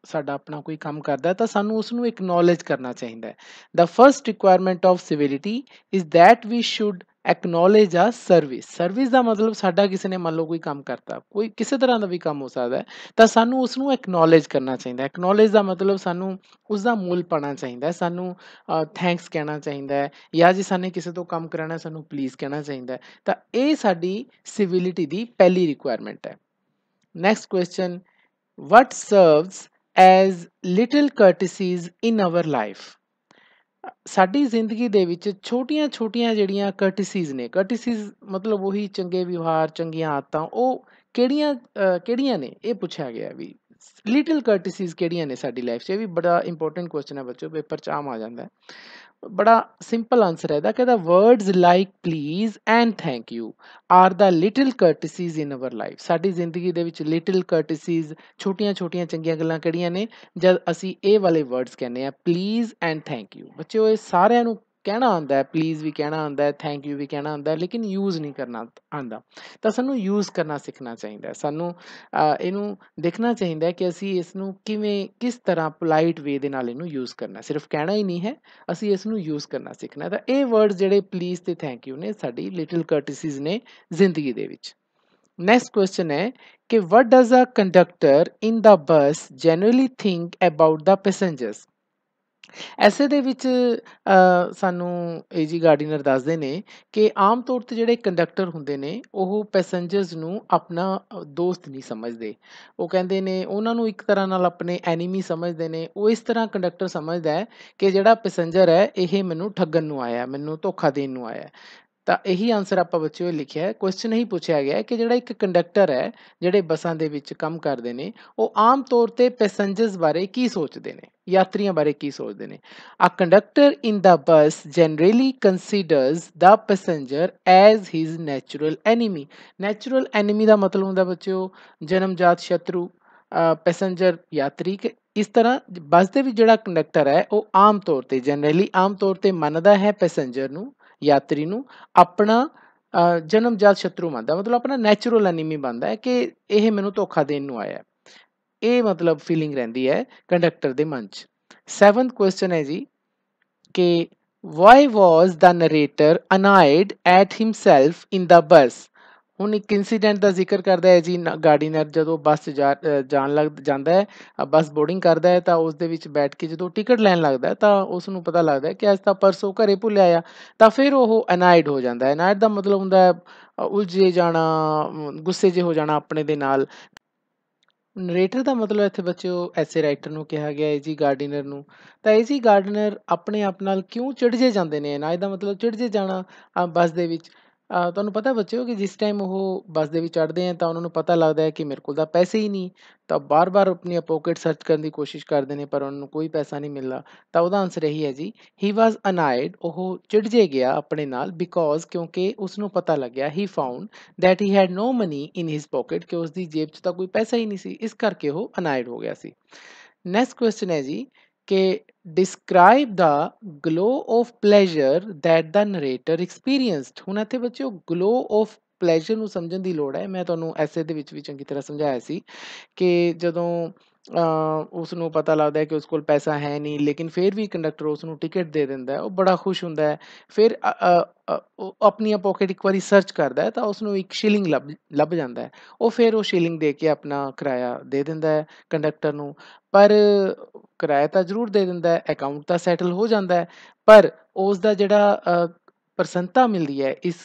ਸਾਡਾ ਆਪਣਾ ਕੋਈ ਕੰਮ ਕਰਦਾ ਹੈ ਤਾਂ ਸਾਨੂੰ ਉਸ ਨੂੰ ਇਕਨੋਲੇਜ ਕਰਨਾ ਚਾਹੀਦਾ ਹੈ the first requirement of civility is that we should acknowledge a service service ਦਾ ਮਤਲਬ ਸਾਡਾ ਕਿਸੇ ਨੇ ਮੰਨ ਲਓ ਕੋਈ ਕੰਮ ਕਰਤਾ ਕੋਈ ਕਿਸੇ ਤਰ੍ਹਾਂ ਦਾ ਵੀ ਕੰਮ ਹੋ ਸਕਦਾ ਹੈ ਤਾਂ ਸਾਨੂੰ ਉਸ ਨੂੰ ਐਕਨੋਲੇਜ ਕਰਨਾ ਚਾਹੀਦਾ ਐਕਨੋਲੇਜ ਦਾ ਮਤਲਬ ਸਾਨੂੰ ਉਸ ਦਾ ਮੁੱਲ ਪਾਣਾ ਚਾਹੀਦਾ ਸਾਨੂੰ ਥੈਂਕਸ ਕਹਿਣਾ ਚਾਹੀਦਾ ਹੈ ਜਾਂ ਜੇ ਸਾਨੇ ਕਿਸੇ ਤੋਂ ਕੰਮ ਕਰਾਣਾ ਸਾਨੂੰ ਪਲੀਜ਼ ਕਹਿਣਾ ਚਾਹੀਦਾ ਤਾਂ ਇਹ ਸਾਡੀ ਸਿਵਿਲਿਟੀ ਦੀ ਪਹਿਲੀ ਰਿਕੁਆਇਰਮੈਂਟ ਹੈ next question what serves as little courtesies in our life ਸਾਡੀ ਜ਼ਿੰਦਗੀ ਦੇ ਵਿੱਚ ਛੋਟੀਆਂ ਛੋਟੀਆਂ ਜਿਹੜੀਆਂ ਕਰਟਿਸੀਜ਼ ਨੇ ਕਰਟਿਸੀਜ਼ ਮਤਲਬ ਉਹੀ ਚੰਗੇ ਵਿਵਹਾਰ ਚੰਗੀਆਂ ਆਦਤਾਂ ਉਹ ਕਿਹੜੀਆਂ ਕਿਹੜੀਆਂ ਨੇ ਇਹ ਪੁੱਛਿਆ ਗਿਆ ਵੀ ਲਿਟਲ ਕਰਟਿਸੀਜ਼ ਕਿਹੜੀਆਂ ਨੇ ਸਾਡੀ ਲਾਈਫ 'ਚ ਇਹ ਵੀ ਬੜਾ ਇੰਪੋਰਟੈਂਟ ਕੁਐਸਚਨ ਹੈ ਬੱਚੋ ਪੇਪਰ 'ਚ ਆਮ ਆ ਜਾਂਦਾ ਹੈ ਬੜਾ ਸਿੰਪਲ ਆਨਸਰ ਹੈ ਦਾ ਕਹਿੰਦਾ words like please and thank you are the little courtesies in our life ਸਾਡੀ ਜ਼ਿੰਦਗੀ ਦੇ ਵਿੱਚ ਲਿਟਲ ਕਰਟਸੀਜ਼ ਛੋਟੀਆਂ-ਛੋਟੀਆਂ ਚੰਗੀਆਂ ਗੱਲਾਂ ਕਿਹੜੀਆਂ ਨੇ ਜਦ ਅਸੀਂ ਇਹ ਵਾਲੇ ਵਰਡਸ ਕਹਿੰਦੇ ਆ ਪਲੀਜ਼ ਐਂਡ ਥੈਂਕ ਯੂ ਬੱਚਿਓ ਇਹ ਸਾਰਿਆਂ ਨੂੰ ਕਹਿਣਾ ਆਉਂਦਾ ਹੈ ਪਲੀਜ਼ ਵੀ ਕਹਿਣਾ ਆਉਂਦਾ ਹੈ ਥੈਂਕ ਯੂ ਵੀ ਕਹਿਣਾ ਆਉਂਦਾ ਹੈ ਲੇਕਿਨ ਯੂਜ਼ ਨਹੀਂ ਕਰਨਾ ਆਉਂਦਾ ਤਾਂ ਸਾਨੂੰ ਯੂਜ਼ ਕਰਨਾ ਸਿੱਖਣਾ ਚਾਹੀਦਾ ਹੈ ਸਾਨੂੰ ਇਹਨੂੰ ਦੇਖਣਾ ਚਾਹੀਦਾ ਹੈ ਕਿ ਅਸੀਂ ਇਸ ਨੂੰ ਕਿਵੇਂ ਕਿਸ ਤਰ੍ਹਾਂ ਪੋਲਾਈਟ ਵੇ ਦੇ ਨਾਲ ਇਹਨੂੰ ਯੂਜ਼ ਕਰਨਾ ਸਿਰਫ ਕਹਿਣਾ ਹੀ ਨਹੀਂ ਹੈ ਅਸੀਂ ਇਸ ਨੂੰ ਯੂਜ਼ ਕਰਨਾ ਸਿੱਖਣਾ ਤਾਂ ਇਹ ਵਰਡਸ ਜਿਹੜੇ ਪਲੀਜ਼ ਤੇ ਥੈਂਕ ਯੂ ਨੇ ਸਾਡੀ ਲਿਟਲ ਕਰਟਿਸਿਸ ਨੇ ਜ਼ਿੰਦਗੀ ਦੇ ਵਿੱਚ ਨੈਕਸਟ ਕੁਐਸਚਨ ਹੈ ਕਿ what does a conductor in the bus generally think about the passengers essay ਦੇ ਵਿੱਚ ਸਾਨੂੰ ਏ ਜੀ ਗਾਰਡੀਨਰ ਦੱਸਦੇ ਨੇ ਕਿ ਆਮ ਤੌਰ 'ਤੇ ਜਿਹੜੇ ਕੰਡਕਟਰ ਹੁੰਦੇ ਨੇ ਉਹ ਪੈਸੰਜਰਸ ਨੂੰ ਆਪਣਾ ਦੋਸਤ ਨਹੀਂ ਸਮਝਦੇ ਉਹ ਕਹਿੰਦੇ ਨੇ ਉਹਨਾਂ ਨੂੰ ਇੱਕ ਤਰ੍ਹਾਂ ਨਾਲ ਆਪਣੇ ਐਨੀਮੀ ਸਮਝਦੇ ਨੇ ਉਹ ਇਸ ਤਰ੍ਹਾਂ ਕੰਡਕਟਰ ਸਮਝਦਾ ਹੈ ਕਿ ਜਿਹੜਾ ਪੈਸੰਜਰ ਹੈ ਇਹ ਮੈਨੂੰ ਠੱਗਣ ਨੂੰ ਆਇਆ ਮੈਨੂੰ ਧੋਖਾ ਦੇਣ ਨੂੰ ਆਇਆ ਤਾਂ ਇਹੀ ਆਨਸਰ ਆਪਾਂ ਬੱਚਿਓ ਲਿਖਿਆ ਹੈ ਕੁਐਸਚਨ ਹੀ ਪੁੱਛਿਆ ਗਿਆ ਹੈ ਕਿ ਜਿਹੜਾ ਇੱਕ ਕੰਡਕਟਰ ਹੈ ਜਿਹੜੇ ਬੱਸਾਂ ਦੇ ਵਿੱਚ ਕੰਮ ਕਰਦੇ ਨੇ ਉਹ ਆਮ ਤੌਰ ਤੇ ਪੈਸੰਜਰਸ ਬਾਰੇ ਕੀ ਸੋਚਦੇ ਨੇ ਯਾਤਰੀਆਂ ਬਾਰੇ ਕੀ ਸੋਚਦੇ ਨੇ ਆ conductor in the bus generally considers the passenger as his natural enemy natural enemy ਦਾ ਮਤਲਬ ਹੁੰਦਾ ਬੱਚਿਓ ਜਨਮਜਾਤ ਸ਼ਤਰੂ ਪੈਸੇਂਜਰ ਯਾਤਰੀ ਇਸ ਤਰ੍ਹਾਂ ਬੱਸ ਦੇ ਵਿੱਚ ਜਿਹੜਾ ਕੰਡਕਟਰ ਹੈ ਉਹ ਆਮ ਤੌਰ ਤੇ ਜਨਰਲੀ ਆਮ ਤੌਰ ਤੇ ਮੰਨਦਾ ਹੈ ਪੈਸੇਂਜਰ ਨੂੰ ਯਾਤਰੀ ਨੂੰ ਆਪਣਾ ਜਨਮਜਾਤ ਸ਼ਤਰੂ ਮੰਨਦਾ ਮਤਲਬ ਆਪਣਾ ਨੇਚਰਲ ਐਨੀਮੀ ਬੰਦਾ ਹੈ ਕਿ ਇਹ ਮੈਨੂੰ ਧੋਖਾ ਦੇਣ ਨੂੰ ਆਇਆ ਇਹ ਮਤਲਬ ਫੀਲਿੰਗ ਰਹਿੰਦੀ ਹੈ ਕੰਡਕਟਰ ਦੇ ਮਨ 'ਚ 7th ਕੁਐਸਚਨ ਹੈ ਜੀ ਕਿ why was the narrator annoyed at himself in the bus ਹੁਣ ਇੱਕ ਇਨਸੀਡੈਂਟ ਦਾ ਜ਼ਿਕਰ ਕਰਦਾ ਹੈ ਜੀ ਗਾਰਡਨਰ ਜਦੋਂ ਬੱਸ ਜਾਣ ਲੱਗ ਜਾਂਦਾ ਹੈ ਬੱਸ ਬੋਰਡਿੰਗ ਕਰਦਾ ਹੈ ਤਾਂ ਉਸ ਦੇ ਵਿੱਚ ਬੈਠ ਕੇ ਜਦੋਂ ਟਿਕਟ ਲੈਣ ਲੱਗਦਾ ਹੈ ਤਾਂ ਉਸ ਨੂੰ ਪਤਾ ਲੱਗਦਾ ਹੈ ਕਿ ਅੱਜ ਤਾਂ ਪਰਸੋਂ ਘਰੇ ਭੁੱਲ ਆਇਆ ਤਾਂ ਫਿਰ ਉਹ ਅਨਾਇਡ ਹੋ ਜਾਂਦਾ ਹੈ ਅਨਾਇਡ ਦਾ ਮਤਲਬ ਹੁੰਦਾ ਹੈ ਉਲਝੇ ਜਾਣਾ ਗੁੱਸੇ ਜੇ ਹੋ ਜਾਣਾ ਆਪਣੇ ਦੇ ਨਾਲ ਨਰੇਟਰ ਦਾ ਮਤਲਬ ਇੱਥੇ ਬੱਚਿਓ ਐਸੇ ਰਾਈਟਰ ਨੂੰ ਕਿਹਾ ਗਿਆ ਹੈ ਜੀ ਗਾਰਡਨਰ ਨੂੰ ਤਾਂ ਇਹ ਜੀ ਗਾਰਡਨਰ ਆਪਣੇ ਆਪ ਨਾਲ ਕਿਉਂ ਚਿੜਜੇ ਜਾਂਦੇ ਨੇ ਅਨਾਇਡ ਦਾ ਮਤਲਬ ਚਿੜਜੇ ਜਾਣਾ ਬੱਸ ਦੇ ਵਿੱਚ ਤੁਹਾਨੂੰ ਪਤਾ ਬੱਚਿਓ ਕਿ ਜਿਸ ਟਾਈਮ ਉਹ ਬੱਸ ਦੇ ਵਿੱਚ ਚੜਦੇ ਆ ਤਾਂ ਉਹਨਾਂ ਨੂੰ ਪਤਾ ਲੱਗਦਾ ਹੈ ਕਿ ਮੇਰੇ ਕੋਲ ਤਾਂ ਪੈਸੇ ਹੀ ਨਹੀਂ ਤਾਂ ਬਾਰ-ਬਾਰ ਆਪਣੀ ਪੋਕਟ ਸਰਚ ਕਰਨ ਦੀ ਕੋਸ਼ਿਸ਼ ਕਰਦੇ ਨੇ ਪਰ ਉਹਨਾਂ ਨੂੰ ਕੋਈ ਪੈਸਾ ਨਹੀਂ ਮਿਲਦਾ ਤਾਂ ਉਹਦਾ ਆਨਸਰ ਇਹੀ ਹੈ ਜੀ ਹੀ ਵਾਸ ਅਨਾਇਡ ਉਹ ਚਿੜ ਜੇ ਗਿਆ ਆਪਣੇ ਨਾਲ ਬਿਕੋਜ਼ ਕਿਉਂਕਿ ਉਸ ਨੂੰ ਪਤਾ ਲੱਗਿਆ he found that he had no money in his pocket ਕਿ ਉਸ ਦੀ ਜੇਬ 'ਚ ਤਾਂ ਕੋਈ ਪੈਸਾ ਹੀ ਨਹੀਂ ਸੀ ਇਸ ਕਰਕੇ ਉਹ ਅਨਾਇਡ ਹੋ ਗਿਆ ਸੀ ਨੈਕਸਟ ਕੁਐਸਚਨ ਹੈ ਜੀ ਕਿ describe the glow of pleasure that the narrator experienced ਹੁਣ ਇੱਥੇ ਬੱਚਿਓ ਗਲੋ ਆਫ ਪਲੇਜ਼ਰ ਨੂੰ ਸਮਝਣ ਦੀ ਲੋੜ ਹੈ ਮੈਂ ਤੁਹਾਨੂੰ ਐਸੇ ਦੇ ਵਿੱਚ ਵੀ ਚੰਗੀ ਤਰ੍ਹਾਂ ਸਮਝਾਇਆ ਸੀ ਕਿ ਜਦੋਂ ਉਸ ਨੂੰ ਪਤਾ ਲੱਗਦਾ ਹੈ ਕਿ ਉਸ ਕੋਲ ਪੈਸਾ ਹੈ ਨਹੀਂ ਲੇਕਿਨ ਫਿਰ ਵੀ ਕੰਡਕਟਰ ਉਸ ਨੂੰ ਟਿਕਟ ਦੇ ਦਿੰਦਾ ਹੈ ਉਹ ਬੜਾ ਖੁਸ਼ ਹੁੰਦਾ ਹੈ ਫਿਰ ਆਪਣੀ ਪਾਕਟ ਇੱਕ ਵਾਰੀ ਸਰਚ ਕਰਦਾ ਹੈ ਤਾਂ ਉਸ ਨੂੰ ਇੱਕ ਸ਼ਿਲਿੰਗ ਲੱਭ ਲੱਭ ਜਾਂਦਾ ਹੈ ਉਹ ਫਿਰ ਉਹ ਸ਼ਿਲਿੰਗ ਦੇ ਕੇ ਆਪਣਾ ਕਿਰਾਇਆ ਦੇ ਦਿੰਦਾ ਹੈ ਕੰਡਕਟਰ ਨੂੰ ਪਰ ਕਿਰਾਇਆ ਤਾਂ ਜ਼ਰੂਰ ਦੇ ਦਿੰਦਾ ਹੈ ਅਕਾਊਂਟ ਤਾਂ ਸੈਟਲ ਹੋ ਜਾਂਦਾ ਹੈ ਪਰ ਉਸ ਦਾ ਜਿਹੜਾ ਪ੍ਰਸੰਤਾ ਮਿਲਦੀ ਹੈ ਇਸ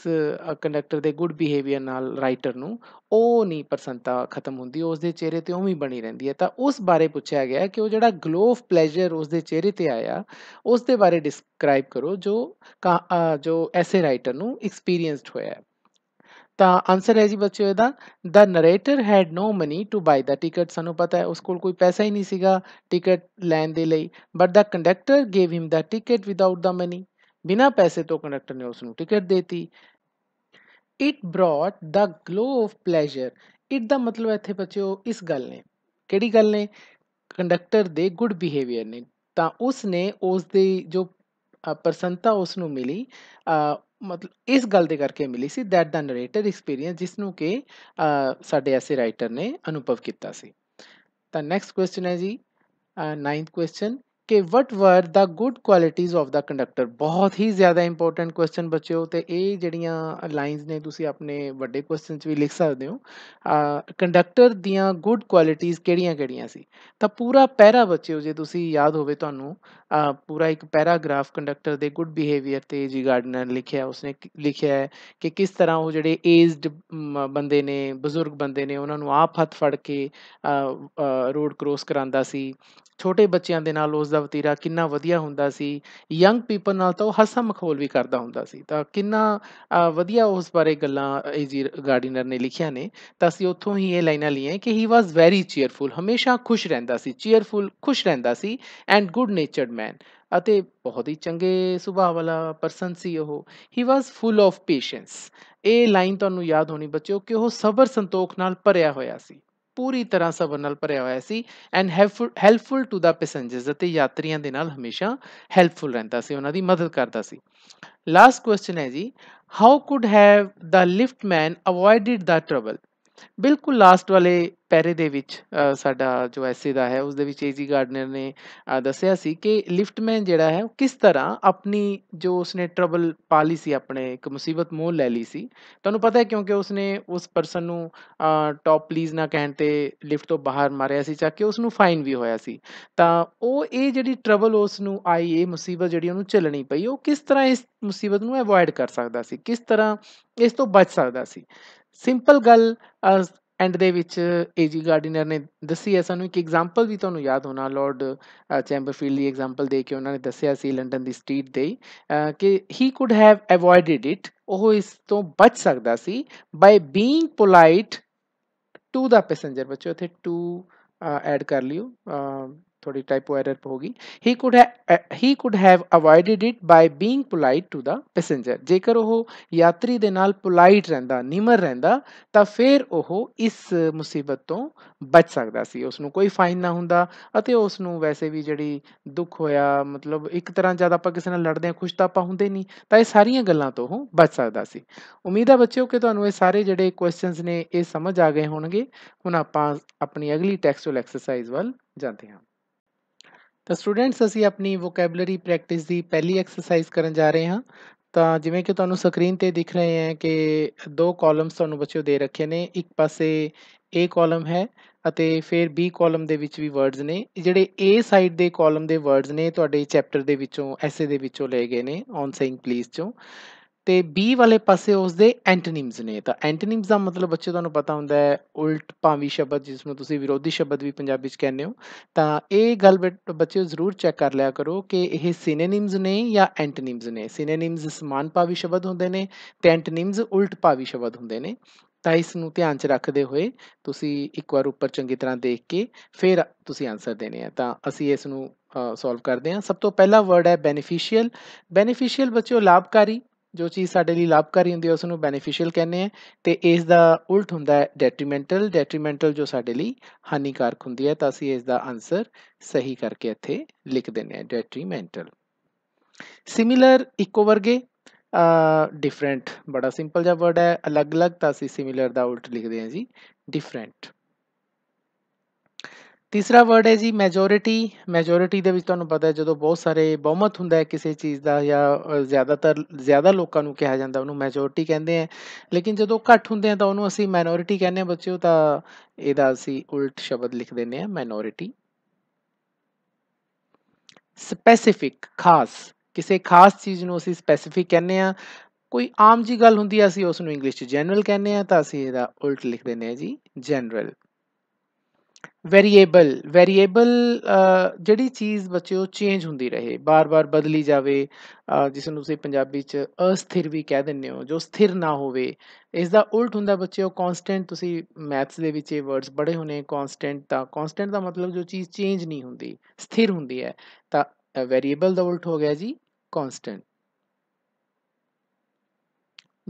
ਕੰਡਕਟਰ ਦੇ ਗੁੱਡ ਬਿਹੇਵੀਅਰ ਨਾਲ ਰਾਈਟਰ ਨੂੰ ਉਹ ਨਹੀਂ ਪ੍ਰਸੰਤਾ ਖਤਮ ਹੁੰਦੀ ਉਸ ਦੇ ਚਿਹਰੇ ਤੇ ਉਵੇਂ ਬਣੀ ਰਹਿੰਦੀ ਹੈ ਤਾਂ ਉਸ ਬਾਰੇ ਪੁੱਛਿਆ ਗਿਆ ਕਿ ਉਹ ਜਿਹੜਾ ਗਲੋ ਆਫ ਪਲੇਜ਼ਰ ਉਸ ਦੇ ਚਿਹਰੇ ਤੇ ਆਇਆ ਉਸ ਦੇ ਬਾਰੇ ਡਿਸਕ੍ਰਾਈਬ ਕਰੋ ਜੋ ਜੋ ਐਸੇ ਰਾਈਟਰ ਨੂੰ ਐਕਸਪੀਰੀਅੰਸਡ ਹੋਇਆ ਤਾਂ ਆਨਸਰ ਹੈ ਜੀ ਬੱਚਿਓ ਇਹਦਾ the narrator had no money to buy the ticket ਸਾਨੂੰ ਪਤਾ ਹੈ ਉਸ ਕੋਲ ਕੋਈ ਪੈਸਾ ਹੀ ਨਹੀਂ ਸੀਗਾ ਟਿਕਟ ਲੈਣ ਦੇ ਲਈ but the conductor gave him the ticket without the money ਬਿਨਾ ਪੈਸੇ ਤੋਂ ਕੰਡਕਟਰ ਨੇ ਉਸ ਨੂੰ ਟਿਕਟ ਦੇਤੀ it brought the glow of pleasure it ਦਾ ਮਤਲਬ ਇੱਥੇ ਬੱਚਿਓ ਇਸ ਗੱਲ ਨੇ ਕਿਹੜੀ ਗੱਲ ਨੇ ਕੰਡਕਟਰ ਦੇ ਗੁੱਡ ਬਿਹੇਵੀਅਰ ਨੇ ਤਾਂ ਉਸ ਨੇ ਉਸ ਦੇ ਜੋ ਪ੍ਰਸੰਤਾ ਉਸ ਨੂੰ ਮਿਲੀ ਮਤਲਬ ਇਸ ਗੱਲ ਦੇ ਕਰਕੇ ਮਿਲੀ ਸੀ ਦੈਟ ਦਾ ਨਰੇਟਰ ਐਕਸਪੀਰੀਅੰਸ ਜਿਸ ਨੂੰ ਕਿ ਸਾਡੇ ਐਸੇ ਰਾਈਟਰ ਨੇ ਅਨੁਭਵ ਕੀਤਾ ਸੀ ਤਾਂ ਨੈਕਸਟ ਕੁਐਸਚਨ ਹੈ ਜੀ 9th ਕੁਐਸਚਨ ਕਿ what were the good qualities of the conductor ਬਹੁਤ ਹੀ ਜ਼ਿਆਦਾ ਇੰਪੋਰਟੈਂਟ ਕੁਐਸਚਨ ਬੱਚਿਓ ਤੇ ਇਹ ਜਿਹੜੀਆਂ ਲਾਈਨਸ ਨੇ ਤੁਸੀਂ ਆਪਣੇ ਵੱਡੇ ਕੁਐਸਚਨ 'ਚ ਵੀ ਲਿਖ ਸਕਦੇ ਹੋ ਕੰਡਕਟਰ ਦੀਆਂ ਗੁੱਡ ਕੁਆਲਿਟੀਜ਼ ਕਿਹੜੀਆਂ-ਕਿਹੜੀਆਂ ਸੀ ਤਾਂ ਪੂਰਾ ਪੈਰਾ ਬੱਚਿਓ ਜੇ ਤੁਸੀਂ ਯਾਦ ਹੋਵੇ ਤੁਹਾਨੂੰ ਪੂਰਾ ਇੱਕ ਪੈਰਾਗ੍ਰਾਫ ਕੰਡਕਟਰ ਦੇ ਗੁੱਡ ਬਿਹੇਵੀਅਰ ਤੇ ਜੀ ਗਾਰਡਨਰ ਲਿਖਿਆ ਉਸਨੇ ਲਿਖਿਆ ਹੈ ਕਿ ਕਿਸ ਤਰ੍ਹਾਂ ਉਹ ਜਿਹੜੇ ਏਜਡ ਬੰਦੇ ਨੇ ਬਜ਼ੁਰਗ ਬੰਦੇ ਨੇ ਉਹਨਾਂ ਨੂੰ ਆਪ ਹੱਥ ਫੜ ਕੇ ਰੋਡ ਕ੍ਰੋਸ ਕਰਾਂਦਾ ਸੀ ਛੋਟੇ ਬੱਚਿਆਂ ਦੇ ਨਾਲ ਉਸ ਦਾ ਵਤੀਰਾ ਕਿੰਨਾ ਵਧੀਆ ਹੁੰਦਾ ਸੀ ਯੰਗ ਪੀਪਲ ਨਾਲ ਤਾਂ ਉਹ ਹਸਾ ਮਖੌਲ ਵੀ ਕਰਦਾ ਹੁੰਦਾ ਸੀ ਤਾਂ ਕਿੰਨਾ ਵਧੀਆ ਉਸ ਬਾਰੇ ਗੱਲਾਂ ਏਜੀ ਗਾਰਡੀਨਰ ਨੇ ਲਿਖਿਆ ਨੇ ਤਾਂ ਅਸੀਂ ਉੱਥੋਂ ਹੀ ਇਹ ਲਾਈਨਾਂ ਲਈਆਂ ਕਿ ਹੀ ਵਾਸ ਵੈਰੀ ਚੀਅਰਫੁਲ ਹਮੇਸ਼ਾ ਖੁਸ਼ ਰਹਿੰਦਾ ਸੀ ਚੀਅਰਫੁਲ ਖੁਸ਼ ਰਹਿੰਦਾ ਸੀ ਐਂਡ ਗੁੱਡ ਨੇਚਰਡ ਮੈਨ ਅਤੇ ਬਹੁਤ ਹੀ ਚੰਗੇ ਸੁਭਾਅ ਵਾਲਾ ਪਰਸਨ ਸੀ ਉਹ he was full of patience ਇਹ ਲਾਈਨ ਤੁਹਾਨੂੰ ਯਾਦ ਹੋਣੀ ਬੱਚਿਓ ਕਿ ਉਹ ਸਬਰ ਸੰਤੋਖ ਨਾਲ ਭਰਿਆ ਹੋਇਆ ਸੀ ਪੂਰੀ ਤਰ੍ਹਾਂ ਸਭ ਨਾਲ ਭਰਿਆ ਹੋਇਆ ਸੀ and helpful to the passengers ਅਤੇ ਯਾਤਰੀਆਂ ਦੇ ਨਾਲ ਹਮੇਸ਼ਾ ਹੈਲਪਫੁਲ ਰਹਿੰਦਾ ਸੀ ਉਹਨਾਂ ਦੀ ਮਦਦ ਕਰਦਾ ਸੀ ਲਾਸਟ ਕੁਐਸਚਨ ਹੈ ਜੀ how could have the lift man avoided the trouble ਬਿਲਕੁਲ ਲਾਸਟ ਵਾਲੇ ਪੈਰੇ ਦੇ ਵਿੱਚ ਸਾਡਾ ਜੋ ਐਸੇ ਦਾ ਹੈ ਉਸ ਦੇ ਵਿੱਚ ਏਜੀ ਗਾਰਡਨਰ ਨੇ ਦੱਸਿਆ ਸੀ ਕਿ ਲਿਫਟਮੈਨ ਜਿਹੜਾ ਹੈ ਉਹ ਕਿਸ ਤਰ੍ਹਾਂ ਆਪਣੀ ਜੋ ਉਸਨੇ ਟਰਬਲ ਪਾ ਲਈ ਸੀ ਆਪਣੇ ਇੱਕ ਮੁਸੀਬਤ ਮੋਲ ਲੈ ਲਈ ਸੀ ਤੁਹਾਨੂੰ ਪਤਾ ਹੈ ਕਿਉਂਕਿ ਉਸਨੇ ਉਸ ਪਰਸਨ ਨੂੰ ਟੌਪ ਪਲੀਜ਼ ਨਾ ਕਹਿਣ ਤੇ ਲਿਫਟ ਤੋਂ ਬਾਹਰ ਮਾਰਿਆ ਸੀ ਚਾਕੇ ਕੇ ਉਸ ਨੂੰ ਫਾਈਨ ਵੀ ਹੋਇਆ ਸੀ ਤਾਂ ਉਹ ਇਹ ਜਿਹੜੀ ਟਰਬਲ ਉਸ ਨੂੰ ਆਈ ਇਹ ਮੁਸੀਬਤ ਜਿਹੜੀ ਉਹਨੂੰ ਚੱਲਣੀ ਪਈ ਉਹ ਕਿਸ ਤਰ੍ਹਾਂ ਇਸ ਮੁਸੀਬਤ ਨੂੰ ਅਵੋਇਡ ਕਰ ਸਕਦਾ ਸੀ ਕਿਸ ਤਰ੍ਹਾਂ ਇਸ ਤੋਂ ਬਚ ਸਕਦਾ ਸੀ ਸਿੰਪਲ ਗੱਲ ਐਂਡ ਦੇ ਵਿੱਚ ਏਜੀ ਗਾਰਡੀਨਰ ਨੇ ਦੱਸੀ ਹੈ ਸਾਨੂੰ ਇੱਕ ਐਗਜ਼ਾਮਪਲ ਵੀ ਤੁਹਾਨੂੰ ਯਾਦ ਹੋਣਾ ਲਾਰਡ ਚੈਂਬਰਫੀਲਡ ਦੀ ਐਗਜ਼ਾਮਪਲ ਦੇ ਕੇ ਉਹਨਾਂ ਨੇ ਦੱਸਿਆ ਸੀ ਲੰਡਨ ਦੀ ਸਟਰੀਟ ਦੇ ਕਿ he could have avoided it ਉਹ ਇਸ ਤੋਂ ਬਚ ਸਕਦਾ ਸੀ by being polite to the passenger ਬੱਚੋ ਇੱਥੇ ਟੂ ਐਡ ਕਰ ਲਿਓ थोड़ी टाइपो एरर होगी he could he could have avoided it by being polite to the passenger ਜੇਕਰ ਉਹ ਯਾਤਰੀ ਦੇ ਨਾਲ ਪੋਲਾਈਟ ਰਹਿੰਦਾ ਨਿਮਰ ਰਹਿੰਦਾ ਤਾਂ ਫਿਰ ਉਹ ਇਸ ਮੁਸੀਬਤ ਤੋਂ ਬਚ ਸਕਦਾ ਸੀ ਉਸ ਨੂੰ ਕੋਈ ਫਾਈਨ ਨਾ ਹੁੰਦਾ ਅਤੇ ਉਸ ਨੂੰ ਵੈਸੇ ਵੀ ਜਿਹੜੀ ਦੁੱਖ ਹੋਇਆ ਮਤਲਬ ਇੱਕ ਤਰ੍ਹਾਂ ਜਦ ਆਪਾਂ ਕਿਸੇ ਨਾਲ ਲੜਦੇ ਆ ਖੁਸ਼ ਤਾਂ ਆਪਾਂ ਹੁੰਦੇ ਨਹੀਂ ਤਾਂ ਇਹ ਸਾਰੀਆਂ ਗੱਲਾਂ ਤੋਂ ਉਹ ਬਚ ਸਕਦਾ ਸੀ ਉਮੀਦ ਹੈ ਬੱਚਿਓ ਕਿ ਤੁਹਾਨੂੰ ਇਹ ਸਾਰੇ ਜਿਹੜੇ ਕੁਐਸਚਨਸ ਨੇ ਇਹ ਸਮਝ ਆ ਗਏ ਹੋਣਗੇ ਹੁਣ ਆਪਾਂ ਆਪਣੀ ਅਗਲੀ ਟੈਕਸਟੁਅਲ ਐਕਸਰਸਾਈਜ਼ ਵੱਲ ਜਾਂਦੇ ਹਾਂ ਸਟੂਡੈਂਟਸ ਅਸੀਂ ਆਪਣੀ ਵੋਕੈਬਲਰੀ ਪ੍ਰੈਕਟਿਸ ਦੀ ਪਹਿਲੀ ਐਕਸਰਸਾਈਜ਼ ਕਰਨ ਜਾ ਰਹੇ ਹਾਂ ਤਾਂ ਜਿਵੇਂ ਕਿ ਤੁਹਾਨੂੰ ਸਕਰੀਨ ਤੇ ਦਿਖ ਰਹੇ ਹੈ ਕਿ ਦੋ ਕਾਲਮਸ ਤੁਹਾਨੂੰ ਬੱਚਿਓ ਦੇ ਰੱਖੇ ਨੇ ਇੱਕ ਪਾਸੇ A ਕਾਲਮ ਹੈ ਅਤੇ ਫਿਰ B ਕਾਲਮ ਦੇ ਵਿੱਚ ਵੀ ਵਰਡਸ ਨੇ ਜਿਹੜੇ A ਸਾਈਡ ਦੇ ਕਾਲਮ ਦੇ ਵਰਡਸ ਨੇ ਤੁਹਾਡੇ ਚੈਪਟਰ ਦੇ ਵਿੱਚੋਂ ਐਸੇ ਦੇ ਵਿੱਚੋਂ ਲਏ ਗਏ ਨੇ ਔਨ ਸੇਇੰਗ ਪਲੀਜ਼ ਚੋਂ ਤੇ B ਵਾਲੇ ਪਾਸੇ ਉਸ ਦੇ ਐਂਟੋਨਿਮਸ ਨੇ ਤਾਂ ਐਂਟੋਨਿਮਸ ਦਾ ਮਤਲਬ ਬੱਚੇ ਤੁਹਾਨੂੰ ਪਤਾ ਹੁੰਦਾ ਹੈ ਉਲਟ ਭਾਵੀ ਸ਼ਬਦ ਜਿਸ ਨੂੰ ਤੁਸੀਂ ਵਿਰੋਧੀ ਸ਼ਬਦ ਵੀ ਪੰਜਾਬੀ ਵਿੱਚ ਕਹਿੰਦੇ ਹੋ ਤਾਂ ਇਹ ਗੱਲ ਬੱਚੇ ਜ਼ਰੂਰ ਚੈੱਕ ਕਰ ਲਿਆ ਕਰੋ ਕਿ ਇਹ ਸਿਨੋਨਿਮਸ ਨੇ ਜਾਂ ਐਂਟੋਨਿਮਸ ਨੇ ਸਿਨੋਨਿਮਸ ਸਮਾਨ ਭਾਵੀ ਸ਼ਬਦ ਹੁੰਦੇ ਨੇ ਤੇ ਐਂਟੋਨਿਮਸ ਉਲਟ ਭਾਵੀ ਸ਼ਬਦ ਹੁੰਦੇ ਨੇ ਤਾਂ ਇਸ ਨੂੰ ਧਿਆਨ 'ਚ ਰੱਖਦੇ ਹੋਏ ਤੁਸੀਂ ਇੱਕ ਵਾਰ ਉੱਪਰ ਚੰਗੀ ਤਰ੍ਹਾਂ ਦੇਖ ਕੇ ਫਿਰ ਤੁਸੀਂ ਆਨਸਰ ਦੇਣੇ ਆ ਤਾਂ ਅਸੀਂ ਇਸ ਨੂੰ ਸੋਲਵ ਕਰਦੇ ਹਾਂ ਸਭ ਤੋਂ ਪਹਿਲਾ ਵਰਡ ਹੈ ਬੈਨੀਫੀਸ਼ੀਅਲ ਬੈਨੀਫੀਸ਼ੀਅਲ ਬੱਚਿਓ ਲਾਭਕਾਰੀ ਜੋ ਚੀਜ਼ ਸਾਡੇ ਲਈ ਲਾਭਕਾਰੀ ਹੁੰਦੀ ਹੈ ਉਸ ਨੂੰ ਬੈਨੀਫੀਸ਼ੀਅਲ ਕਹਿੰਦੇ ਆ ਤੇ ਇਸ ਦਾ ਉਲਟ ਹੁੰਦਾ ਹੈ ਡੈਟਰੀਮੈਂਟਲ ਡੈਟਰੀਮੈਂਟਲ ਜੋ ਸਾਡੇ ਲਈ ਹਾਨੀਕਾਰਕ ਹੁੰਦੀ ਹੈ ਤਾਂ ਅਸੀਂ ਇਸ ਦਾ ਆਨਸਰ ਸਹੀ ਕਰਕੇ ਇੱਥੇ ਲਿਖ ਦਿੰਨੇ ਆ ਡੈਟਰੀਮੈਂਟਲ ਸਿਮਿਲਰ ਇਕੋ ਵਰਗੇ ਅ ਡਿਫਰੈਂਟ ਬੜਾ ਸਿੰਪਲ ਜਿਹਾ ਵਰਡ ਹੈ ਅਲੱਗ-ਅਲੱਗ ਤਾਂ ਅਸੀਂ ਸਿਮਿਲਰ ਦਾ ਉਲਟ ਲਿਖਦੇ ਆ ਜੀ ਡਿਫਰੈਂਟ ਤੀਸਰਾ ਵਰਡ ਹੈ ਜੀ ਮੈਜੋਰਿਟੀ ਮੈਜੋਰਿਟੀ ਦੇ ਵਿੱਚ ਤੁਹਾਨੂੰ ਪਤਾ ਹੈ ਜਦੋਂ ਬਹੁਤ ਸਾਰੇ ਬਹੁਮਤ ਹੁੰਦਾ ਹੈ ਕਿਸੇ ਚੀਜ਼ ਦਾ ਜਾਂ ਜ਼ਿਆਦਾਤਰ ਜ਼ਿਆਦਾ ਲੋਕਾਂ ਨੂੰ ਕਿਹਾ ਜਾਂਦਾ ਉਹਨੂੰ ਮੈਜੋਰਿਟੀ ਕਹਿੰਦੇ ਆ ਲੇਕਿਨ ਜਦੋਂ ਘੱਟ ਹੁੰਦੇ ਆ ਤਾਂ ਉਹਨੂੰ ਅਸੀਂ ਮਾਈਨੋਰਿਟੀ ਕਹਿੰਦੇ ਆ ਬੱਚਿਓ ਤਾਂ ਇਹਦਾ ਅਸੀਂ ਉਲਟ ਸ਼ਬਦ ਲਿਖ ਦਿੰਨੇ ਆ ਮਾਈਨੋਰਿਟੀ ਸਪੈਸੀਫਿਕ ਖਾਸ ਕਿਸੇ ਖਾਸ ਚੀਜ਼ ਨੂੰ ਅਸੀਂ ਸਪੈਸੀਫਿਕ ਕਹਿੰਦੇ ਆ ਕੋਈ ਆਮ ਜੀ ਗੱਲ ਹੁੰਦੀ ਆ ਅਸੀਂ ਉਸ ਨੂੰ ਇੰਗਲਿਸ਼ 'ਚ ਜਨਰਲ ਕਹਿੰਦੇ ਆ ਤਾਂ ਅਸੀਂ ਇਹਦਾ ਉਲਟ ਲਿਖ ਦਿੰਨੇ ਆ ਜੀ ਜਨਰਲ ਵੇਰੀਏਬਲ ਵੇਰੀਏਬਲ ਜਿਹੜੀ ਚੀਜ਼ ਬੱਚਿਓ ਚੇਂਜ ਹੁੰਦੀ ਰਹੇ ਬਾਰ-ਬਾਰ ਬਦਲੀ ਜਾਵੇ ਜਿਸ ਨੂੰ ਤੁਸੀਂ ਪੰਜਾਬੀ 'ਚ ਅਸਥਿਰ ਵੀ ਕਹਿ ਦਿੰਦੇ ਹੋ ਜੋ ਸਥਿਰ ਨਾ ਹੋਵੇ ਇਸ ਦਾ ਉਲਟ ਹੁੰਦਾ ਬੱਚਿਓ ਕਨਸਟੈਂਟ ਤੁਸੀਂ ਮੈਥਸ ਦੇ ਵਿੱਚ ਇਹ ਵਰਡਸ ਬੜੇ ਹੁੰਨੇ ਕਨਸਟੈਂਟ ਦਾ ਕਨਸਟੈਂਟ ਦਾ ਮਤਲਬ ਜੋ ਚੀਜ਼ ਚੇਂਜ ਨਹੀਂ ਹੁੰਦੀ ਸਥਿਰ ਹੁੰਦੀ ਹੈ ਤਾਂ ਵੇਰੀਏਬਲ ਦਾ ਉਲਟ ਹੋ ਗਿਆ ਜੀ ਕਨਸਟੈਂਟ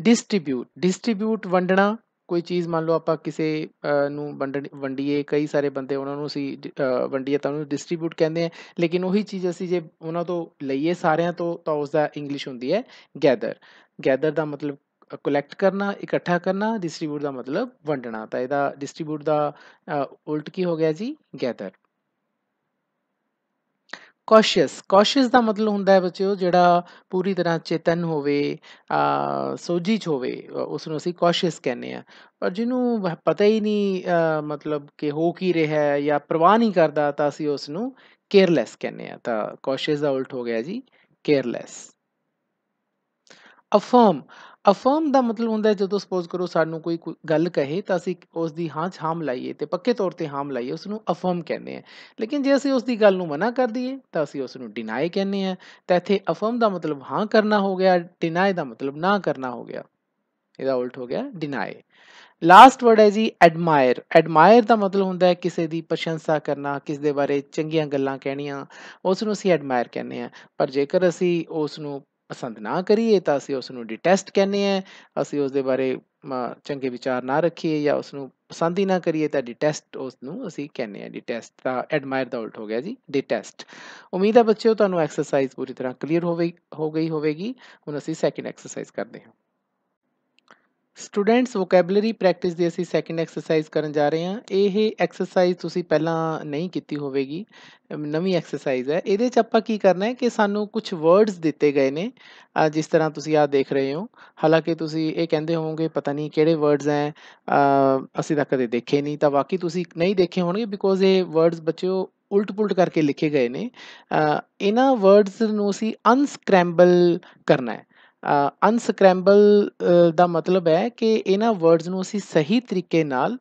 ਡਿਸਟ੍ਰਿਬਿਊਟ ਡਿਸਟ੍ਰਿਬਿਊਟ ਵੰਡਣਾ ਕੋਈ ਚੀਜ਼ ਮੰਨ ਲਓ ਆਪਾਂ ਕਿਸੇ ਨੂੰ ਵੰਡਣ ਵੰਡੀਏ ਕਈ ਸਾਰੇ ਬੰਦੇ ਉਹਨਾਂ ਨੂੰ ਅਸੀਂ ਵੰਡੀਏ ਤਾਂ ਉਹਨੂੰ ਡਿਸਟ੍ਰੀਬਿਊਟ ਕਹਿੰਦੇ ਆ ਲੇਕਿਨ ਉਹੀ ਚੀਜ਼ ਅਸੀਂ ਜੇ ਉਹਨਾਂ ਤੋਂ ਲਈਏ ਸਾਰਿਆਂ ਤੋਂ ਤਾਂ ਉਸ ਦਾ ਇੰਗਲਿਸ਼ ਹੁੰਦੀ ਹੈ ਗੈਦਰ ਗੈਦਰ ਦਾ ਮਤਲਬ ਕਲੈਕਟ ਕਰਨਾ ਇਕੱਠਾ ਕਰਨਾ ਡਿਸਟ੍ਰੀਬਿਊਟ ਦਾ ਮਤਲਬ ਵੰਡਣਾ ਤਾਂ ਇਹਦਾ ਡਿਸਟ੍ਰੀਬਿਊਟ ਦਾ ਉਲਟ ਕੀ ਹੋ ਗਿਆ ਜੀ ਗੈਦਰ ਕੌਸ਼ੀਅਸ ਕੌਸ਼ੀਅਸ ਦਾ ਮਤਲਬ ਹੁੰਦਾ ਹੈ ਬੱਚਿਓ ਜਿਹੜਾ ਪੂਰੀ ਤਰ੍ਹਾਂ ਚੇਤਨ ਹੋਵੇ ਸੋਝੀ ਚ ਹੋਵੇ ਉਸ ਨੂੰ ਅਸੀਂ ਕੌਸ਼ੀਅਸ ਕਹਿੰਦੇ ਆ ਪਰ ਜਿਹਨੂੰ ਪਤਾ ਹੀ ਨਹੀਂ ਮਤਲਬ ਕਿ ਹੋ ਕੀ ਰਿਹਾ ਹੈ ਜਾਂ ਪ੍ਰਵਾਹ ਨਹੀਂ ਕਰਦਾ ਤਾਂ ਅਸੀਂ ਉਸ ਨੂੰ ਕੇਅਰਲੈਸ ਕਹਿੰਦੇ ਆ ਤਾਂ ਕੌਸ਼ੀਅਸ ਦਾ ਉਲਟ ਹੋ ਗਿਆ ਜੀ ਕੇਅਰਲੈਸ ਅਫਰਮ ਅਫਰਮ ਦਾ ਮਤਲਬ ਹੁੰਦਾ ਹੈ ਜਦੋਂ ਸਪੋਜ਼ ਕਰੋ ਸਾਨੂੰ ਕੋਈ ਗੱਲ ਕਹੇ ਤਾਂ ਅਸੀਂ ਉਸ ਦੀ ਹਾਂ 'ਚ ਹਾਂ ਮਲਾਈਏ ਤੇ ਪੱਕੇ ਤੌਰ ਤੇ ਹਾਂ ਮਲਾਈਏ ਉਸ ਨੂੰ ਅਫਰਮ ਕਹਿੰਦੇ ਆ ਲੇਕਿਨ ਜੇ ਅਸੀਂ ਉਸ ਦੀ ਗੱਲ ਨੂੰ ਮਨਾ ਕਰ ਦਈਏ ਤਾਂ ਅਸੀਂ ਉਸ ਨੂੰ ਡਿਨਾਈ ਕਹਿੰਦੇ ਆ ਤਾਂ ਇੱਥੇ ਅਫਰਮ ਦਾ ਮਤਲਬ ਹਾਂ ਕਰਨਾ ਹੋ ਗਿਆ ਡਿਨਾਈ ਦਾ ਮਤਲਬ ਨਾ ਕਰਨਾ ਹੋ ਗਿਆ ਇਹਦਾ ਉਲਟ ਹੋ ਗਿਆ ਡਿਨਾਈ ਲਾਸਟ ਵਰਡ ਹੈ ਜੀ ਐਡਮਾਇਰ ਐਡਮਾਇਰ ਦਾ ਮਤਲਬ ਹੁੰਦਾ ਹੈ ਕਿਸੇ ਦੀ ਪ੍ਰਸ਼ੰਸਾ ਕਰਨਾ ਕਿਸ ਦੇ ਬਾਰੇ ਚੰਗੀਆਂ ਗੱਲਾਂ ਕਹਿਣੀਆਂ ਉਸ ਨੂੰ ਅਸੀਂ ਐਡਮਾਇਰ ਕਹਿੰਦੇ ਆ ਪਰ ਜੇਕਰ ਅਸੀਂ ਉਸ ਨੂੰ ਪਸੰਦ ਨਾ ਕਰੀਏ ਤਾਂ ਅਸੀਂ ਉਸ ਨੂੰ ਡਿਟੈਸਟ ਕਹਿੰਦੇ ਆ ਅਸੀਂ ਉਸ ਦੇ ਬਾਰੇ ਚੰਗੇ ਵਿਚਾਰ ਨਾ ਰੱਖੀਏ ਜਾਂ ਉਸ ਨੂੰ ਪਸੰਦ ਹੀ ਨਾ ਕਰੀਏ ਤਾਂ ਡਿਟੈਸਟ ਉਸ ਨੂੰ ਅਸੀਂ ਕਹਿੰਦੇ ਆ ਡਿਟੈਸਟ ਦਾ ਐਡਮਾਇਰ ਦਾ ਉਲਟ ਹੋ ਗਿਆ ਜੀ ਡਿਟੈਸਟ ਉਮੀਦ ਹੈ ਬੱਚਿਓ ਤੁਹਾਨੂੰ ਐਕਸਰਸਾਈਜ਼ ਪੂਰੀ ਤਰ੍ਹਾਂ ਕਲੀਅਰ ਗਈ ਹੋ ਗਈ ਹੋਵੇਗੀ ਹੁਣ ਅਸੀਂ ਸੈਕਿੰਡ ਐਕਸਰਸਾਈਜ਼ ਕਰਦੇ ਹਾਂ ਸਟੂਡੈਂਟਸ ਵੋਕੈਬਲਰੀ ਪ੍ਰੈਕਟਿਸ ਦੀ ਅਸੀਂ ਸੈਕਿੰਡ ਐਕਸਰਸਾਈਜ਼ ਕਰਨ ਜਾ ਰਹੇ ਹਾਂ ਇਹ ਐਕਸਰਸਾਈਜ਼ ਤੁਸੀਂ ਪਹਿਲਾਂ ਨਹੀਂ ਕੀਤੀ ਹੋਵੇਗੀ ਨਵੀਂ ਐਕਸਰਸਾਈਜ਼ ਹੈ ਇਹਦੇ 'ਚ ਆਪਾਂ ਕੀ ਕਰਨਾ ਹੈ ਕਿ ਸਾਨੂੰ ਕੁਝ ਵਰਡਸ ਦਿੱਤੇ ਗਏ ਨੇ ਜਿਸ ਤਰ੍ਹਾਂ ਤੁਸੀਂ ਆ ਦੇਖ ਰਹੇ ਹੋ ਹਾਲਾਂਕਿ ਤੁਸੀਂ ਇਹ ਕਹਿੰਦੇ ਹੋਵੋਗੇ ਪਤਾ ਨਹੀਂ ਕਿਹੜੇ ਵਰਡਸ ਹੈ ਅਸੀਂ ਤਾਂ ਕਦੇ ਦੇਖੇ ਨਹੀਂ ਤਾਂ ਬਾਕੀ ਤੁਸੀਂ ਨਹੀਂ ਦੇਖੇ ਹੋਣਗੇ ਬਿਕੋਜ਼ ਇਹ ਵਰਡਸ ਬੱਚਿਓ ਉਲਟ-ਪੁਲਟ ਕਰਕੇ ਲਿਖੇ ਗਏ ਨੇ ਇਹਨਾਂ ਵਰਡਸ ਨੂੰ ਅਸੀਂ ਅਨਸਕ੍ਰੈਂਬਲ ਕਰਨਾ ਹੈ ਅਨਸਕ੍ਰੈਂਬਲ ਦਾ ਮਤਲਬ ਹੈ ਕਿ ਇਹਨਾਂ ਵਰਡਸ ਨੂੰ ਅਸੀਂ ਸਹੀ ਤਰੀਕੇ ਨਾਲ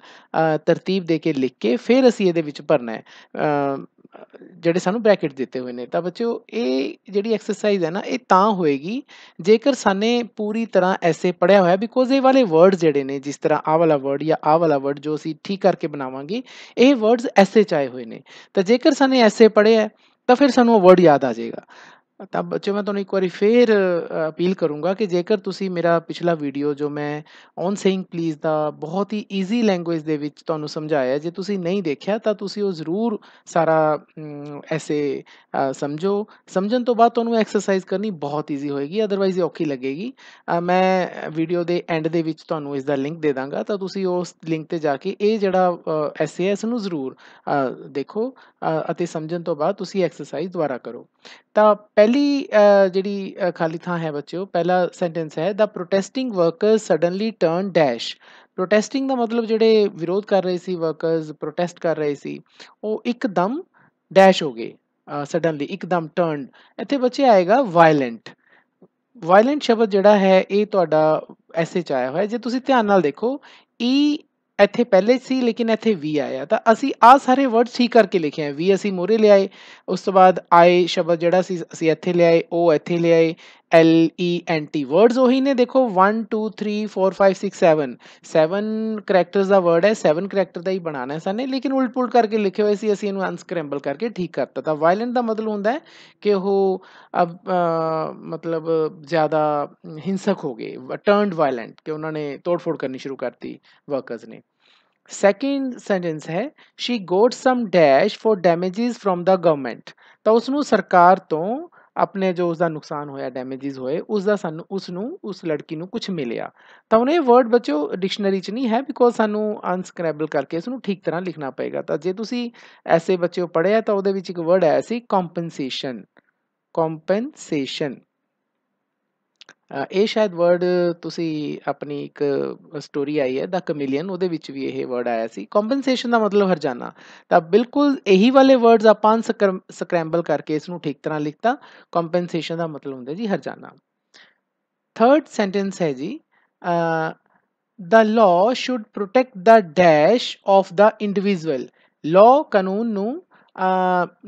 ਤਰਤੀਬ ਦੇ ਕੇ ਲਿਖ ਕੇ ਫਿਰ ਅਸੀਂ ਇਹਦੇ ਵਿੱਚ ਭਰਨਾ ਹੈ ਜਿਹੜੇ ਸਾਨੂੰ ਬ੍ਰੈਕਟ ਦਿੱਤੇ ਹੋਏ ਨੇ ਤਾਂ ਬੱਚਿਓ ਇਹ ਜਿਹੜੀ ਐਕਸਰਸਾਈਜ਼ ਹੈ ਨਾ ਇਹ ਤਾਂ ਹੋਏਗੀ ਜੇਕਰ ਸਾਨੇ ਪੂਰੀ ਤਰ੍ਹਾਂ ਐਸੇ ਪੜਿਆ ਹੋਇਆ ਬਿਕੋਜ਼ ਇਹ ਵਾਲੇ ਵਰਡਸ ਜਿਹੜੇ ਨੇ ਜਿਸ ਤਰ੍ਹਾਂ ਆ ਵਾਲਾ ਵਰਡ ਜਾਂ ਆ ਵਾਲਾ ਵਰਡ ਜੋ ਅਸੀਂ ਠੀਕ ਕਰਕੇ ਬਣਾਵਾਂਗੇ ਇਹ ਵਰਡਸ ਐਸੇ ਚਾਏ ਹੋਏ ਨੇ ਤਾਂ ਜੇਕਰ ਸਾਨੇ ਐਸੇ ਪੜਿਆ ਤਾਂ ਫਿਰ ਸਾਨੂੰ ਉਹ ਵਰਡ ਯਾਦ ਆ ਜਾਏਗਾ ਤਾਂ ਬੱਚੋ ਮੈਂ ਤੁਹਾਨੂੰ ਇੱਕ ਵਾਰੀ ਫੇਰ ਅਪੀਲ ਕਰੂੰਗਾ ਕਿ ਜੇਕਰ ਤੁਸੀਂ ਮੇਰਾ ਪਿਛਲਾ ਵੀਡੀਓ ਜੋ ਮੈਂ ਔਨ ਸੇਇੰਗ ਪਲੀਜ਼ ਦਾ ਬਹੁਤ ਹੀ ਈਜ਼ੀ ਲੈਂਗੁਏਜ ਦੇ ਵਿੱਚ ਤੁਹਾਨੂੰ ਸਮਝਾਇਆ ਜੇ ਤੁਸੀਂ ਨਹੀਂ ਦੇਖਿਆ ਤਾਂ ਤੁਸੀਂ ਉਹ ਜ਼ਰੂਰ ਸਾਰਾ ਐਸੇ ਸਮਝੋ ਸਮਝਣ ਤੋਂ ਬਾਅਦ ਤੁਹਾਨੂੰ ਐਕਸਰਸਾਈਜ਼ ਕਰਨੀ ਬਹੁਤ ਈਜ਼ੀ ਹੋਏਗੀ ਅਦਰਵਾਈਜ਼ ਔਖੀ ਲੱਗੇਗੀ ਮੈਂ ਵੀਡੀਓ ਦੇ ਐਂਡ ਦੇ ਵਿੱਚ ਤੁਹਾਨੂੰ ਇਸ ਦਾ ਲਿੰਕ ਦੇ ਦਾਂਗਾ ਤਾਂ ਤੁਸੀਂ ਉਸ ਲਿੰਕ ਤੇ ਜਾ ਕੇ ਇਹ ਜਿਹੜਾ ਐਸੇ ਇਸ ਨੂੰ ਜ਼ਰੂਰ ਦੇਖੋ ਅਤੇ ਸਮਝਣ ਤੋਂ ਬਾਅਦ ਤੁਸੀਂ ਐਕਸਰਸਾਈਜ਼ ਦੁਬਾਰਾ ਕਰੋ तो पहली जी खाली थान है बचे पहला सेंटेंस है the protesting worker suddenly turn dash protesting का मतलब जोड़े विरोध कर रहे थे वर्कर्स प्रोटेस्ट कर रहे थे वो एकदम डैश हो गए सडनली एकदम टर्न इतने बचे आएगा वायलेंट वायलेंट शब्द जोड़ा है ये तो एस आया हुआ है जो तुम ध्यान देखो ई e इतने पहले सी लेकिन इतने वी आया तो असी आ सारे वर्ड ठीक करके लिखे हैं वी असी मोहरे लियाए उस तो बाद आए शब्द जोड़ा असं इतने लियाए ओ इतें लियाए L E N T words उ ने देखो one two three four five six seven seven character का वर्ड है सैवन करैक्टर का ही बना है सने लेकिन उल्ट पुलट करके लिखे हुए थी असं अनस्क्रैम्बल करके ठीक करता तो वायलेंट का मतलब होंगे कि वह अब मतलब ज़्यादा हिंसक हो गए टर्नड वायलेंट कि उन्होंने तोड़ फोड़ करनी शुरू करती वर्कर्स ने ਸੈਕਿੰਡ ਸੈਂਟੈਂਸ ਹੈ she got some dash for damages firm ਦਾ ਗਵਰਨਮੈਂਟ ਤਾਂ ਉਸ ਨੂੰ ਸਰਕਾਰ ਤੋਂ ਆਪਣੇ ਜੋ ਉਸ ਦਾ ਨੁਕਸਾਨ ਹੋਇਆ ਡੈਮੇजेस ਹੋਏ ਉਸ ਦਾ ਸਾਨੂੰ ਉਸ ਨੂੰ ਉਸ ਲੜਕੀ ਨੂੰ ਕੁਝ ਮਿਲਿਆ ਤਾਂ ਉਹਨੇ ਵਰਡ ਬੱਚੋ ਡਿਕਸ਼ਨਰੀ 'ਚ ਨਹੀਂ ਹੈ ਬਿਕੋਜ਼ ਸਾਨੂੰ ਅਨਸਕ੍ਰੈਬਲ ਕਰਕੇ ਇਸ ਨੂੰ ਠੀਕ ਤਰ੍ਹਾਂ ਲਿਖਣਾ ਪਏਗਾ ਤਾਂ ਜੇ ਤੁਸੀਂ ਐਸੇ ਬੱਚਿਓ ਪੜ੍ਹਿਆ ਤਾਂ ਉਹਦੇ ਵਿੱਚ ਇੱਕ ਵਰਡ ਆਇਆ ਸੀ ਕੰਪਨਸੇਸ਼ਨ ਕੰਪਨਸੇਸ਼ਨ ਇਹ ਸ਼ਾਇਦ ਵਰਡ ਤੁਸੀਂ ਆਪਣੀ ਇੱਕ ਸਟੋਰੀ ਆਈ ਹੈ ਦਾ ਕਮਿਲੀਅਨ ਉਹਦੇ ਵਿੱਚ ਵੀ ਇਹ ਵਰਡ ਆਇਆ ਸੀ ਕੰਪਨਸੇਸ਼ਨ ਦਾ ਮਤਲਬ ਹਰਜਾਨਾ ਤਾਂ ਬਿਲਕੁਲ ਇਹੀ ਵਾਲੇ ਵਰਡਸ ਆਪਾਂ ਸਕ੍ਰੈਂਬਲ ਕਰਕੇ ਇਸ ਨੂੰ ਠੀਕ ਤਰ੍ਹਾਂ ਲਿਖਤਾ ਕੰਪਨਸੇਸ਼ਨ ਦਾ ਮਤਲਬ ਹੁੰਦਾ ਜੀ ਹਰਜਾਨਾ ਥਰਡ ਸੈਂਟੈਂਸ ਹੈ ਜੀ the law should protect the dash of the individual law ਕਾਨੂੰਨ ਨੂੰ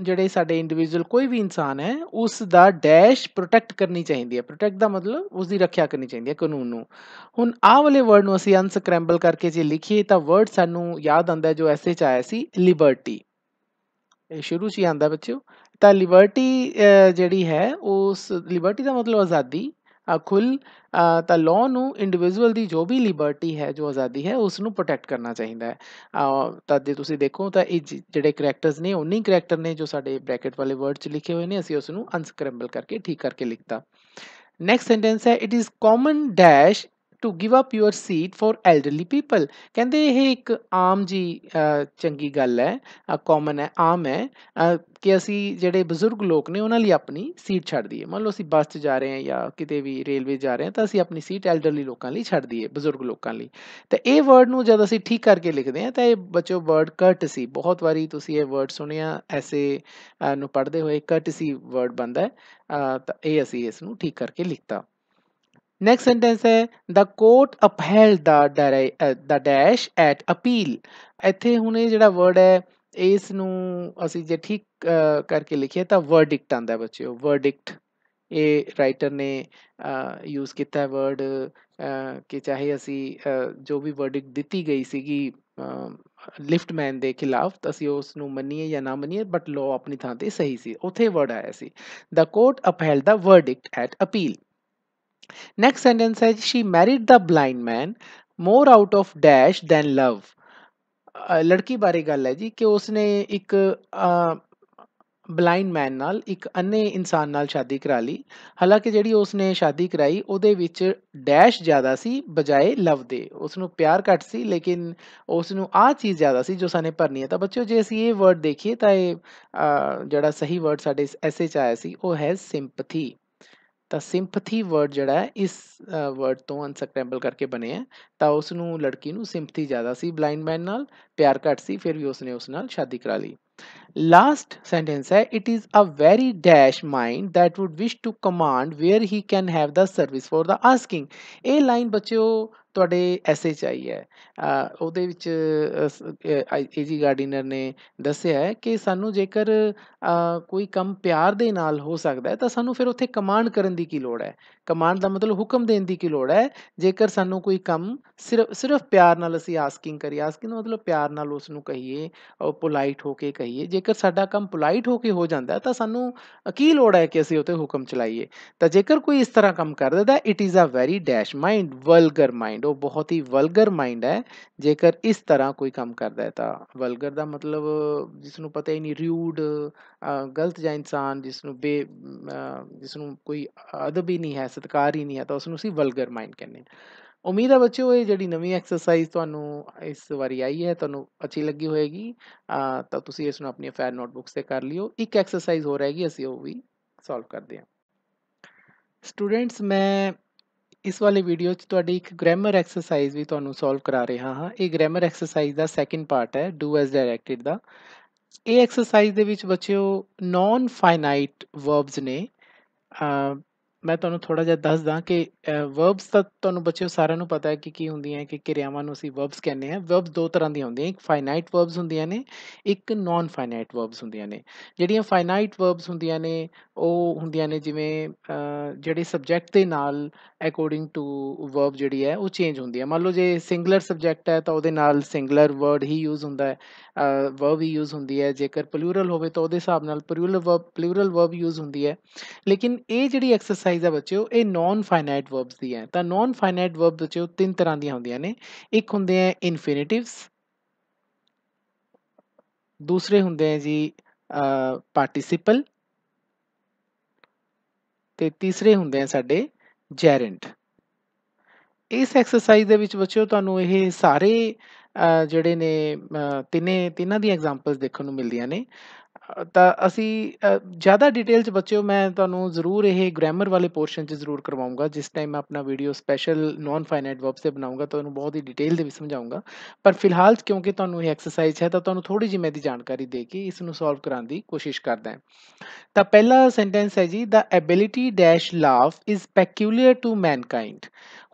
ਜਿਹੜੇ ਸਾਡੇ ਇੰਡੀਵਿਜੂਅਲ ਕੋਈ ਵੀ ਇਨਸਾਨ ਹੈ ਉਸ ਦਾ ਡੈਸ਼ ਪ੍ਰੋਟੈਕਟ ਕਰਨੀ ਚਾਹੀਦੀ ਹੈ ਪ੍ਰੋਟੈਕਟ ਦਾ ਮਤਲਬ ਉਸ ਦੀ ਰੱਖਿਆ ਕਰਨੀ ਚਾਹੀਦੀ ਹੈ ਕਾਨੂੰਨ ਨੂੰ ਹੁਣ ਆਹ ਵਾਲੇ ਵਰਡ ਨੂੰ ਅਸੀਂ ਅਨਸਕ੍ਰੈਂਬਲ ਕਰਕੇ ਜੇ ਲਿਖੀਏ ਤਾਂ ਵਰਡ ਸਾਨੂੰ ਯਾਦ ਆਉਂਦਾ ਜੋ ਐਸੇ ਚ ਆਇਆ ਸੀ ਲਿਬਰਟੀ ਇਹ ਸ਼ੁਰੂ ਚ ਹੀ ਆਂਦਾ ਬੱਚਿਓ ਤਾਂ ਲਿਬਰਟੀ ਜਿਹੜੀ ਹੈ ਉਸ ਲਿਬਰਟੀ ਦਾ ਮਤਲਬ ਆਜ਼ਾਦੀ ਖੁੱਲ ਤਾਂ ਲਾਅ ਨੂੰ ਇੰਡੀਵਿਜੂਅਲ ਦੀ ਜੋ ਵੀ ਲਿਬਰਟੀ ਹੈ ਜੋ ਆਜ਼ਾਦੀ ਹੈ ਉਸ ਨੂੰ ਪ੍ਰੋਟੈਕਟ ਕਰਨਾ ਚਾਹੀਦਾ ਹੈ ਤਾਂ ਜੇ ਤੁਸੀਂ ਦੇਖੋ ਤਾਂ ਇਹ ਜਿਹੜੇ ਕੈਰੈਕਟਰਸ ਨੇ ਉਨੇ ਕੈਰੈਕਟਰ ਨੇ ਜੋ ਸਾਡੇ ਬ੍ਰੈਕਟ ਵਾਲੇ ਵਰਡ ਚ ਲਿਖੇ ਹੋਏ ਨੇ ਅਸੀਂ ਉਸ ਨੂੰ ਅਨਸਕ੍ਰੈਂਬਲ ਕਰਕੇ ਠੀਕ ਕਰਕੇ ਲਿਖਤਾ ਨੈਕਸਟ ਸੈਂਟੈਂਸ ਹੈ it is common dash to give up your seat for elderly people ਕਹਿੰਦੇ ਇਹ ਇੱਕ ਆਮ ਜੀ ਚੰਗੀ ਗੱਲ ਹੈ ਕਾਮਨ ਹੈ ਆਮ ਹੈ ਕਿ ਅਸੀਂ ਜਿਹੜੇ ਬਜ਼ੁਰਗ ਲੋਕ ਨੇ ਉਹਨਾਂ ਲਈ ਆਪਣੀ ਸੀਟ ਛੱਡ ਦਈਏ ਮੰਨ ਲਓ ਅਸੀਂ ਬੱਸ 'ਚ ਜਾ ਰਹੇ ਹਾਂ ਜਾਂ ਕਿਤੇ ਵੀ ਰੇਲਵੇ ਜਾ ਰਹੇ ਹਾਂ ਤਾਂ ਅਸੀਂ ਆਪਣੀ ਸੀਟ ਐਲਡਰਲੀ ਲੋਕਾਂ ਲਈ ਛੱਡ ਦਈਏ ਬਜ਼ੁਰਗ ਲੋਕਾਂ ਲਈ ਤਾਂ ਇਹ ਵਰਡ ਨੂੰ ਜਦ ਅਸੀਂ ਠੀਕ ਕਰਕੇ ਲਿਖਦੇ ਹਾਂ ਤਾਂ ਇਹ ਬੱਚੋ ਵਰਡ ਕਰਟਸੀ ਬਹੁਤ ਵਾਰੀ ਤੁਸੀਂ ਇਹ ਵਰਡ ਸੁਣਿਆ ਐਸੇ ਨੂੰ ਪੜ੍ਹਦੇ ਹੋਏ ਕਰਟਸੀ ਵਰਡ ਬਣਦਾ ਹੈ ਤਾਂ ਇਹ ਅਸੀਂ ਇਸ ਨੂੰ ਠੀਕ ਕਰਕੇ ਲਿਖਤਾ ਨੈਕਸਟ ਸੈਂਟੈਂਸ ਹੈ the court upheld the the dash at appeal ਇੱਥੇ ਹੁਣ ਇਹ ਜਿਹੜਾ ਵਰਡ ਹੈ ਇਸ ਨੂੰ ਅਸੀਂ ਜੇ ਠੀਕ ਕਰਕੇ ਲਿਖੀਏ ਤਾਂ ਵਰਡਿਕਟ ਆਂਦਾ ਬੱਚਿਓ ਵਰਡਿਕਟ ਇਹ ਰਾਈਟਰ ਨੇ ਯੂਜ਼ ਕੀਤਾ ਵਰਡ ਕਿ ਚਾਹੇ ਅਸੀਂ ਜੋ ਵੀ ਵਰਡਿਕਟ ਦਿੱਤੀ ਗਈ ਸੀਗੀ ਮੈਨ ਦੇ ਖਿਲਾਫ ਅਸੀਂ ਉਸ ਨੂੰ ਮੰਨੀਏ ਜਾਂ ਨਾ ਮੰਨੀਏ ਬਟ ਲਾਅ ਆਪਣੀ ਥਾਂ ਤੇ ਸਹੀ ਸੀ ਉਥੇ ਵਰਡ ਆਇਆ ਸੀ the court upheld the verdict at appeal Next sentence says she married the blind man more out of dash than love. ਲੜਕੀ ਬਾਰੇ ਗੱਲ ਹੈ ਜੀ ਕਿ ਉਸਨੇ ਇੱਕ ਬਲਾਈਂਡ ਮੈਨ ਨਾਲ ਇੱਕ ਅੰਨੇ ਇਨਸਾਨ ਨਾਲ ਸ਼ਾਦੀ ਕਰਾ ਲਈ ਹਾਲਾਂਕਿ ਜਿਹੜੀ ਉਸਨੇ ਸ਼ਾਦੀ ਕਰਾਈ ਉਹਦੇ ਵਿੱਚ ਡੈਸ਼ ਜ਼ਿਆਦਾ ਸੀ ਬਜਾਏ ਲਵ ਦੇ ਉਸ ਨੂੰ ਪਿਆਰ ਘੱਟ ਸੀ ਲੇਕਿਨ ਉਸ ਨੂੰ ਆ ਚੀਜ਼ ਜ਼ਿਆਦਾ ਸੀ ਜੋ ਸਾਨੇ ਭਰਨੀ ਹੈ ਤਾਂ ਬੱਚਿਓ ਜੇ ਅਸੀਂ ਇਹ ਵਰਡ ਦੇਖੀਏ ਤਾਂ ਇਹ ਜਿਹੜਾ ਸਹੀ ਵਰਡ ਸਾਡੇ ਐਸੇ ਚ ਆਇਆ ਸੀ ਉਹ ਹੈ ਸਿੰਪਥੀ ਤਾਂ ਸਿੰਪਥੀ ਵਰਡ ਜਿਹੜਾ ਹੈ ਇਸ ਵਰਡ ਤੋਂ ਅਨਸਕ੍ਰੈਂਬਲ ਕਰਕੇ ਬਣੇ ਆ ਤਾਂ ਉਸ ਨੂੰ ਲੜਕੀ ਨੂੰ ਸਿੰਪਥੀ ਜ਼ਿਆਦਾ ਸੀ ਬਲਾਈਂਡ ਮੈਨ ਨਾਲ ਪਿਆਰ ਘੱਟ ਸੀ ਫਿਰ ਵੀ ਉਸਨੇ ਉਸ ਨਾਲ ਸ਼ਾਦੀ ਕਰਾ ਲਈ ਲਾਸਟ ਸੈਂਟੈਂਸ ਹੈ it is a very dash mind that would wish to command where he can have the service for the asking ਇਹ ਲਾਈਨ ਬੱਚਿਓ ਤੁਹਾਡੇ ਐਸੇ ਹੈ ਉਹਦੇ ਵਿੱਚ ਏਜੀ ਗਾਰਡੀਨਰ ਨੇ ਦੱਸਿਆ ਹੈ ਕਿ ਸਾਨੂੰ ਜੇਕਰ ਕੋਈ ਕੰਮ ਪਿਆਰ ਦੇ ਨਾਲ ਹੋ ਸਕਦਾ ਹੈ ਤਾਂ ਸਾਨੂੰ ਫਿਰ ਉੱਥੇ ਕਮਾਂਡ ਕਰਨ ਦੀ ਕੀ ਲੋੜ ਹੈ ਕਮਾਂਡ ਦਾ ਮਤਲਬ ਹੁਕਮ ਦੇਣ ਦੀ ਕੀ ਲੋੜ ਹੈ ਜੇਕਰ ਸਾਨੂੰ ਕੋਈ ਕੰਮ ਸਿਰਫ ਸਿਰਫ ਪਿਆਰ ਨਾਲ ਅਸੀਂ ਆਸਕਿੰਗ ਕਰੀਏ ਆਸਕਿੰਗ ਦਾ ਮਤਲਬ ਪਿਆਰ ਨਾਲ ਉਸ ਨੂੰ ਕਹੀਏ ਉਹ ਪੋਲਾਈਟ ਹੋ ਕੇ ਕਹੀਏ ਜੇਕਰ ਸਾਡਾ ਕੰਮ ਪੋਲਾਈਟ ਹੋ ਕੇ ਹੋ ਜਾਂਦਾ ਤਾਂ ਸਾਨੂੰ ਕੀ ਲੋੜ ਹੈ ਕਿ ਅਸੀਂ ਉਹਤੇ ਹੁਕਮ ਚਲਾਈਏ ਤਾਂ ਜੇਕਰ ਕੋਈ ਇਸ ਤਰ੍ਹਾਂ ਕੰਮ ਕਰ ਦਦਾ it is a very dash mind vulgar mind ਉਹ ਬਹੁਤ ਹੀ ਵਲਗਰ ਮਾਈਂਡ ਹੈ ਜੇਕਰ ਇਸ ਤਰ੍ਹਾਂ ਕੋਈ ਕੰਮ ਕਰਦਾ ਹੈ ਤਾਂ ਵਲਗਰ ਦਾ ਮਤਲਬ ਜਿਸ ਨੂੰ ਪਤਾ ਹੀ ਨਹੀਂ ਰਿਊਡ ਗਲਤ ਜਾਂ ਇਨਸਾਨ ਜਿਸ ਨੂੰ ਬੇ ਜਿਸ ਨੂੰ ਕੋਈ ਅਦਬ ਹੀ ਨਹੀਂ ਹੈ ਸਤਕਾਰ ਹੀ ਨਹੀਂ ਹੈ ਤਾਂ ਉਸ ਨੂੰ ਅਸੀਂ ਵਲਗਰ ਮਾਈਂਡ ਕਹਿੰਦੇ ਹਾਂ ਉਮੀਦ ਹੈ ਬੱਚਿਓ ਇਹ ਜਿਹੜੀ ਨਵੀਂ ਐਕਸਰਸਾਈਜ਼ ਤੁਹਾਨੂੰ ਇਸ ਵਾਰੀ ਆਈ ਹੈ ਤੁਹਾਨੂੰ ਅੱਛੀ ਲੱਗੀ ਹੋਏਗੀ ਤਾਂ ਤੁਸੀਂ ਇਸ ਨੂੰ ਆਪਣੀ ਫੈਰ ਨੋਟਬੁੱਕਸ ਤੇ ਕਰ ਲਿਓ ਇੱਕ ਐਕਸਰਸਾਈਜ਼ ਹੋ ਰਹੀ ਅਸੀਂ ਉਹ ਵੀ ਸੋਲਵ ਕਰਦੇ ਹਾਂ ਸਟੂਡੈਂਟਸ ਮੈਂ ਇਸ ਵਾਲੇ ਵੀਡੀਓ 'ਚ ਤੁਹਾਡੀ ਇੱਕ ਗ੍ਰਾਮਰ ਐਕਸਰਸਾਈਜ਼ ਵੀ ਤੁਹਾਨੂੰ ਸੋਲਵ ਕਰਾ ਰਿਹਾ ਹਾਂ ਇਹ ਗ੍ਰਾਮਰ ਐਕਸਰਸਾਈਜ਼ ਦਾ ਸੈਕੰਡ ਪਾਰਟ ਹੈ ਡੂ ਐਸ ਡਾਇਰੈਕਟਿਡ ਦਾ ਇਹ ਐਕਸਰਸਾਈਜ਼ ਦੇ ਵਿੱਚ ਬੱਚਿਓ ਨਾਨ ਫਾਈਨਾਈਟ ਵਰਬਸ ਨੇ ਮੈਂ ਤੁਹਾਨੂੰ ਥੋੜਾ ਜਿਹਾ ਦੱਸ ਦਾਂ ਕਿ ਵਰਬਸ ਤਾਂ ਤੁਹਾਨੂੰ ਬੱਚਿਓ ਸਾਰਿਆਂ ਨੂੰ ਪਤਾ ਹੈ ਕਿ ਕੀ ਹੁੰਦੀਆਂ ਹੈ ਕਿ ਕਿਰਿਆਵਾਂ ਨੂੰ ਅਸੀਂ ਵਰਬਸ ਕਹਿੰਦੇ ਹਾਂ ਵਰਬਸ ਦੋ ਤਰ੍ਹਾਂ ਦੀਆਂ ਹੁੰਦੀਆਂ ਇੱਕ ਫਾਈਨਾਈਟ ਵਰਬਸ ਹੁੰਦੀਆਂ ਨੇ ਇੱਕ ਨਾਨ ਫਾਈਨਾਈਟ ਵਰਬਸ ਹੁੰਦੀਆਂ ਨੇ ਜਿਹੜੀਆਂ ਫਾਈਨਾਈਟ ਵਰਬਸ ਹੁੰਦੀਆਂ ਨੇ ਉਹ ਹੁੰਦੀਆਂ ਨੇ ਜਿਵੇਂ ਜਿਹੜੇ ਸਬਜੈਕਟ ਦੇ ਨਾਲ ਅਕੋਰਡਿੰਗ ਟੂ ਵਰਬ ਜਿਹੜੀ ਹੈ ਉਹ ਚੇਂਜ ਹੁੰਦੀ ਹੈ ਮੰਨ ਲਓ ਜੇ ਸਿੰਗੂਲਰ ਸਬਜੈਕਟ ਹੈ ਤਾਂ ਉਹਦੇ ਨਾਲ ਸਿੰਗੂਲਰ ਵਰਡ ਹੀ ਯੂਜ਼ ਹੁੰਦਾ ਹੈ ਵਰਬ ਯੂਜ਼ ਹੁੰਦੀ ਹੈ ਜੇਕਰ ਪਲੂਰਲ ਹੋਵੇ ਤਾਂ ਉਹਦੇ ਹਿਸਾਬ ਨਾਲ plural verb plural verb use ਹੁੰਦੀ ਹੈ ਲੇਕਿਨ ਇਹ ਜਿਹੜੀ ਐਕਸਰਸਾਈਜ਼ ਆ ਬੱਚਿਓ ਇਹ ਨਾਨ ਫਾਈਨਾਈਟ ਵਰਬਸ ਦੀ ਹੈ ਤਾਂ ਨਾਨ ਫਾਈਨਾਈਟ ਵਰਬ ਬੱਚਿਓ ਤਿੰਨ ਤਰ੍ਹਾਂ ਦੀਆਂ ਹੁੰਦੀਆਂ ਨੇ ਇੱਕ ਹੁੰਦੇ ਆ ਇਨਫਿਨਿਟਿਵਸ ਦੂਸਰੇ ਹੁੰਦੇ ਆ ਜੀ ਪਾਰਟਿਸਿਪਲ ਤੇ ਤੀਸਰੇ ਹੁੰਦੇ ਆ ਸਾਡੇ ਜੈਰੈਂਟ ਇਸ ਐਕਸਰਸਾਈਜ਼ ਦੇ ਵਿੱਚ ਬੱਚਿਓ ਤੁਹਾਨੂੰ ਇਹ ਸਾਰੇ ਜਿਹੜੇ ਨੇ ਤਿੰਨੇ ਤਿੰਨਾਂ ਦੀਆਂ ਐਗਜ਼ਾਮਪਲਸ ਦੇਖਣ ਨੂੰ ਮਿਲਦੀਆਂ ਨੇ ਤਾਂ ਅਸੀਂ ਜ਼ਿਆਦਾ ਡਿਟੇਲ ਚ ਬੱਚਿਓ ਮੈਂ ਤੁਹਾਨੂੰ ਜ਼ਰੂਰ ਇਹ ਗ੍ਰਾਮਰ ਵਾਲੇ ਪੋਰਸ਼ਨ ਚ ਜ਼ਰੂਰ ਕਰਵਾਉਂਗਾ ਜਿਸ ਟਾਈਮ ਮੈਂ ਆਪਣਾ video special non finite verbs ਤੇ ਬਣਾਉਂਗਾ ਤੁਹਾਨੂੰ ਬਹੁਤ ਹੀ ਡਿਟੇਲ ਦੇ ਵਿੱਚ ਸਮਝਾਉਂਗਾ ਪਰ ਫਿਲਹਾਲ ਕਿਉਂਕਿ ਤੁਹਾਨੂੰ ਇਹ ਐਕਸਰਸਾਈਜ਼ ਹੈ ਤਾਂ ਤੁਹਾਨੂੰ ਥੋੜੀ ਜਿਹੀ ਮੈਂ ਦੀ ਜਾਣਕਾਰੀ ਦੇ ਕੇ ਇਸ ਨੂੰ ਸੋਲਵ ਕਰਾਉਣ ਦੀ ਕੋਸ਼ਿਸ਼ ਕਰਦਾ ਹਾਂ ਤਾਂ ਪਹਿਲਾ ਸੈਂਟੈਂਸ ਹੈ ਜੀ the ability dash laugh is peculiar to mankind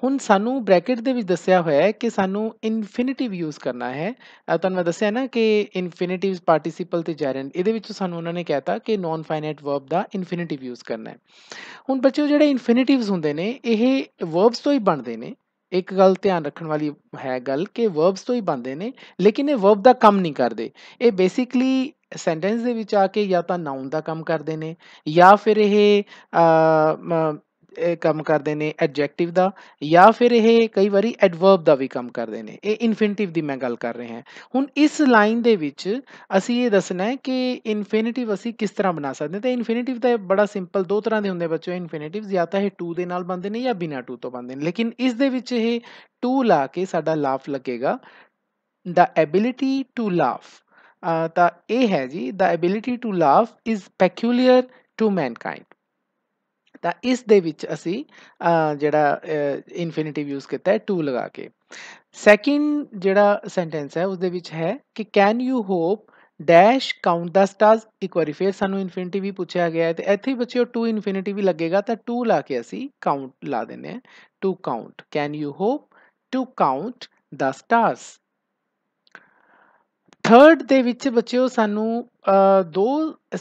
ਹੁਣ ਸਾਨੂੰ ਬ੍ਰੈਕਟ ਦੇ ਵਿੱਚ ਦੱਸਿਆ ਹੋਇਆ ਹੈ ਕਿ ਸਾਨੂੰ ਇਨਫਿਨਿਟਿਵ ਯੂਜ਼ ਕਰਨਾ ਹੈ ਅ, ਤੁਹਾਨੂੰ ਮੈਂ ਦੱਸਿਆ ਨਾ ਕਿ ਇਨਫਿਨਿਟਿਵਸ ਪਾਰਟਿਸਿਪਲ ਤੇ ਜੈਰੈਂਡ ਇਹਦੇ ਵਿੱਚ ਸਾਨੂੰ ਉਹਨਾਂ ਨੇ ਕਹਿਤਾ ਕਿ ਨੋਨ ਫਾਈਨਾਈਟ ਵਰਬ ਦਾ ਇਨਫਿਨਿਟਿਵ ਯੂਜ਼ ਕਰਨਾ ਹੈ ਹੁਣ ਬੱਚਿਓ ਜਿਹੜੇ ਇਨਫਿਨਿਟਿਵਸ ਹੁੰਦੇ ਨੇ ਇਹ ਵਰਬਸ ਤੋਂ ਹੀ ਬਣਦੇ ਨੇ ਇੱਕ ਗੱਲ ਧਿਆਨ ਰੱਖਣ ਵਾਲੀ ਹੈ ਗੱਲ ਕਿ ਵਰਬਸ ਤੋਂ ਹੀ ਬਣਦੇ ਨੇ ਲੇਕਿਨ ਇਹ ਵਰਬ ਦਾ ਕੰਮ ਨਹੀਂ ਕਰਦੇ ਇਹ ਬੇਸਿਕਲੀ ਸੈਂਟੈਂਸ ਦੇ ਵਿੱਚ ਆ ਕੇ ਜਾਂ ਤਾਂ ਨਾਉਨ ਦਾ ਕੰਮ ਕਰਦੇ ਨੇ ਜਾਂ ਫਿਰ ਇਹ ਕੰਮ ਕਰਦੇ ਨੇ ਐਡਜੈਕਟਿਵ ਦਾ ਜਾਂ ਫਿਰ ਇਹ ਕਈ ਵਾਰੀ ਐਡਵਰਬ ਦਾ ਵੀ ਕੰਮ ਕਰਦੇ ਨੇ ਇਹ ਇਨਫਿਨਿਟਿਵ ਦੀ ਮੈਂ ਗੱਲ ਕਰ ਰਹੇ ਹਾਂ ਹੁਣ ਇਸ ਲਾਈਨ ਦੇ ਵਿੱਚ ਅਸੀਂ ਇਹ ਦੱਸਣਾ ਹੈ ਕਿ ਇਨਫਿਨਿਟਿਵ ਅਸੀਂ ਕਿਸ ਤਰ੍ਹਾਂ ਬਣਾ ਸਕਦੇ ਹਾਂ ਤੇ ਇਨਫਿਨਿਟਿਵ ਦਾ ਬੜਾ ਸਿੰਪਲ ਦੋ ਤਰ੍ਹਾਂ ਦੇ ਹੁੰਦੇ ਬੱਚੋ ਇਨਫਿਨਿਟਿਵ ਜਾਂ ਤਾਂ ਇਹ ਟੂ ਦੇ ਨਾਲ ਬਣਦੇ ਨੇ ਜਾਂ ਬਿਨਾ ਟੂ ਤੋਂ ਬਣਦੇ ਨੇ ਲੇਕਿਨ ਇਸ ਦੇ ਵਿੱਚ ਇਹ ਟੂ ਲਾ ਕੇ ਸਾਡਾ ਲਾਫ ਲੱਗੇਗਾ ਦਾ ਐਬਿਲਿਟੀ ਟੂ ਲਾਫ ਤਾਂ ਇਹ ਹੈ ਜੀ the ability to laugh is peculiar to mankind ਤਾਂ ਇਸ ਦੇ ਵਿੱਚ ਅਸੀਂ ਜਿਹੜਾ ਇਨਫਿਨਿਟਿਵ ਯੂਜ਼ ਕੀਤਾ ਹੈ ਟੂ ਲਗਾ ਕੇ ਸੈਕਿੰਡ ਜਿਹੜਾ ਸੈਂਟੈਂਸ ਹੈ ਉਸ ਦੇ ਵਿੱਚ ਹੈ ਕਿ can you hope dash count the stars ਇੱਕ ਸਾਨੂੰ ਇਨਫਿਨਿਟੀ ਵੀ ਪੁੱਛਿਆ ਗਿਆ ਹੈ ਤੇ ਇੱਥੇ ਬੱਚਿਓ 2 ਇਨਫਿਨਿਟੀ ਵੀ ਲੱਗੇਗਾ ਤਾਂ 2 ਲਾ ਕੇ ਅਸੀਂ ਕਾਊਂਟ ਲਾ ਦਿੰਨੇ ਆ to count can you hope to count the stars third ਦੇ ਵਿੱਚ ਬੱਚਿਓ ਸਾਨੂੰ ਦੋ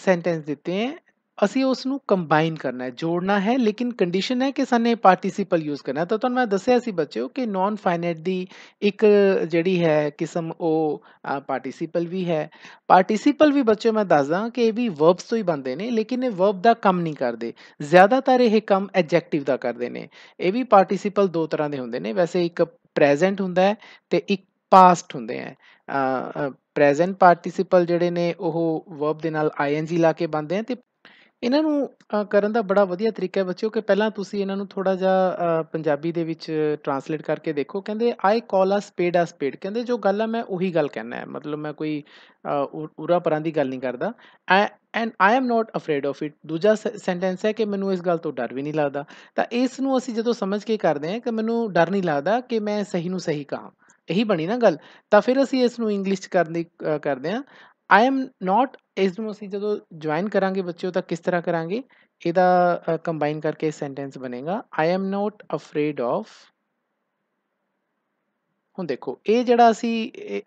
ਸੈਂਟੈਂਸ ਦਿੱਤੇ ਹੈ ਅਸੀਂ ਉਸ ਨੂੰ ਕੰਬਾਈਨ ਕਰਨਾ ਹੈ ਜੋੜਨਾ ਹੈ ਲੇਕਿਨ ਕੰਡੀਸ਼ਨ ਹੈ ਕਿ ਸਾਨੂੰ ਪਾਰਟਿਸਿਪਲ ਯੂਜ਼ ਕਰਨਾ ਤਾਂ ਤੁਹਾਨੂੰ ਮੈਂ ਦੱਸਿਆ ਸੀ ਬੱਚਿਓ ਕਿ ਨਾਨ ਫਾਈਨਾਈਟ ਦੀ ਇੱਕ ਜਿਹੜੀ ਹੈ ਕਿਸਮ ਉਹ ਪਾਰਟਿਸਿਪਲ ਵੀ ਹੈ ਪਾਰਟਿਸਿਪਲ ਵੀ ਬੱਚਿਓ ਮੈਂ ਦੱਸਦਾ ਕਿ ਇਹ ਵੀ ਵਰਬਸ ਤੋਂ ਹੀ ਬਣਦੇ ਨੇ ਲੇਕਿਨ ਇਹ ਵਰਬ ਦਾ ਕੰਮ ਨਹੀਂ ਕਰਦੇ ਜ਼ਿਆਦਾਤਰ ਇਹ ਕੰਮ ਐਡਜੈਕਟਿਵ ਦਾ ਕਰਦੇ ਨੇ ਇਹ ਵੀ ਪਾਰਟਿਸਿਪਲ ਦੋ ਤਰ੍ਹਾਂ ਦੇ ਹੁੰਦੇ ਨੇ ਵੈਸੇ ਇੱਕ ਪ੍ਰੈਜ਼ੈਂਟ ਹੁੰਦਾ ਹੈ ਤੇ ਇੱਕ ਪਾਸਟ ਹੁੰਦੇ ਆ ਪ੍ਰੈਜ਼ੈਂਟ ਪਾਰਟਿਸਿਪਲ ਜਿਹੜੇ ਨੇ ਉਹ ਵਰਬ ਦੇ ਨਾਲ ਆਈਐਨਜੀ ਲਾ ਕੇ ਬਣਦੇ ਆ ਤੇ ਇਹਨਾਂ ਨੂੰ ਕਰਨ ਦਾ ਬੜਾ ਵਧੀਆ ਤਰੀਕਾ ਹੈ ਬੱਚਿਓ ਕਿ ਪਹਿਲਾਂ ਤੁਸੀਂ ਇਹਨਾਂ ਨੂੰ ਥੋੜਾ ਜਿਹਾ ਪੰਜਾਬੀ ਦੇ ਵਿੱਚ ਟਰਾਂਸਲੇਟ ਕਰਕੇ ਦੇਖੋ ਕਹਿੰਦੇ ਆਈ ਕਾਲ ਆ ਸਪੇਡ ਆ ਸਪੇਡ ਕਹਿੰਦੇ ਜੋ ਗੱਲ ਆ ਮੈਂ ਉਹੀ ਗੱਲ ਕਹਿਣਾ ਹੈ ਮਤਲਬ ਮੈਂ ਕੋਈ ਉਰਾ ਪਰਾਂ ਦੀ ਗੱਲ ਨਹੀਂ ਕਰਦਾ and I am not afraid of it ਦੂਜਾ ਸੈਂਟੈਂਸ ਹੈ ਕਿ ਮੈਨੂੰ ਇਸ ਗੱਲ ਤੋਂ ਡਰ ਵੀ ਨਹੀਂ ਲੱਗਦਾ ਤਾਂ ਇਸ ਨੂੰ ਅਸੀਂ ਜਦੋਂ ਸਮਝ ਕੇ ਕਰਦੇ ਹਾਂ ਕਿ ਮੈਨੂੰ ਡਰ ਨਹੀਂ ਲੱਗਦਾ ਕਿ ਮੈਂ ਸਹੀ ਨੂੰ ਸਹੀ ਕਹਾਂ ਇਹੀ ਬਣੀ ਨਾ ਗੱਲ ਤਾਂ ਫਿਰ ਅਸੀਂ ਇਸ ਨੂੰ ਇੰਗਲਿਸ਼ 'ਚ ਕਰਨ ਦੀ ਕਰਦੇ ਹਾਂ ਆਈ ਐਮ ਨਾਟ ਇਸ ਨੂੰ ਅਸੀਂ ਜਦੋਂ ਜੁਆਇਨ ਕਰਾਂਗੇ ਬੱਚਿਓ ਤਾਂ ਕਿਸ ਤਰ੍ਹਾਂ ਕਰਾਂਗੇ ਇਹਦਾ ਕੰਬਾਈਨ ਕਰਕੇ ਸੈਂਟੈਂਸ ਬਣੇਗਾ I am not afraid of ਹੁਣ ਦੇਖੋ ਇਹ ਜਿਹੜਾ ਅਸੀਂ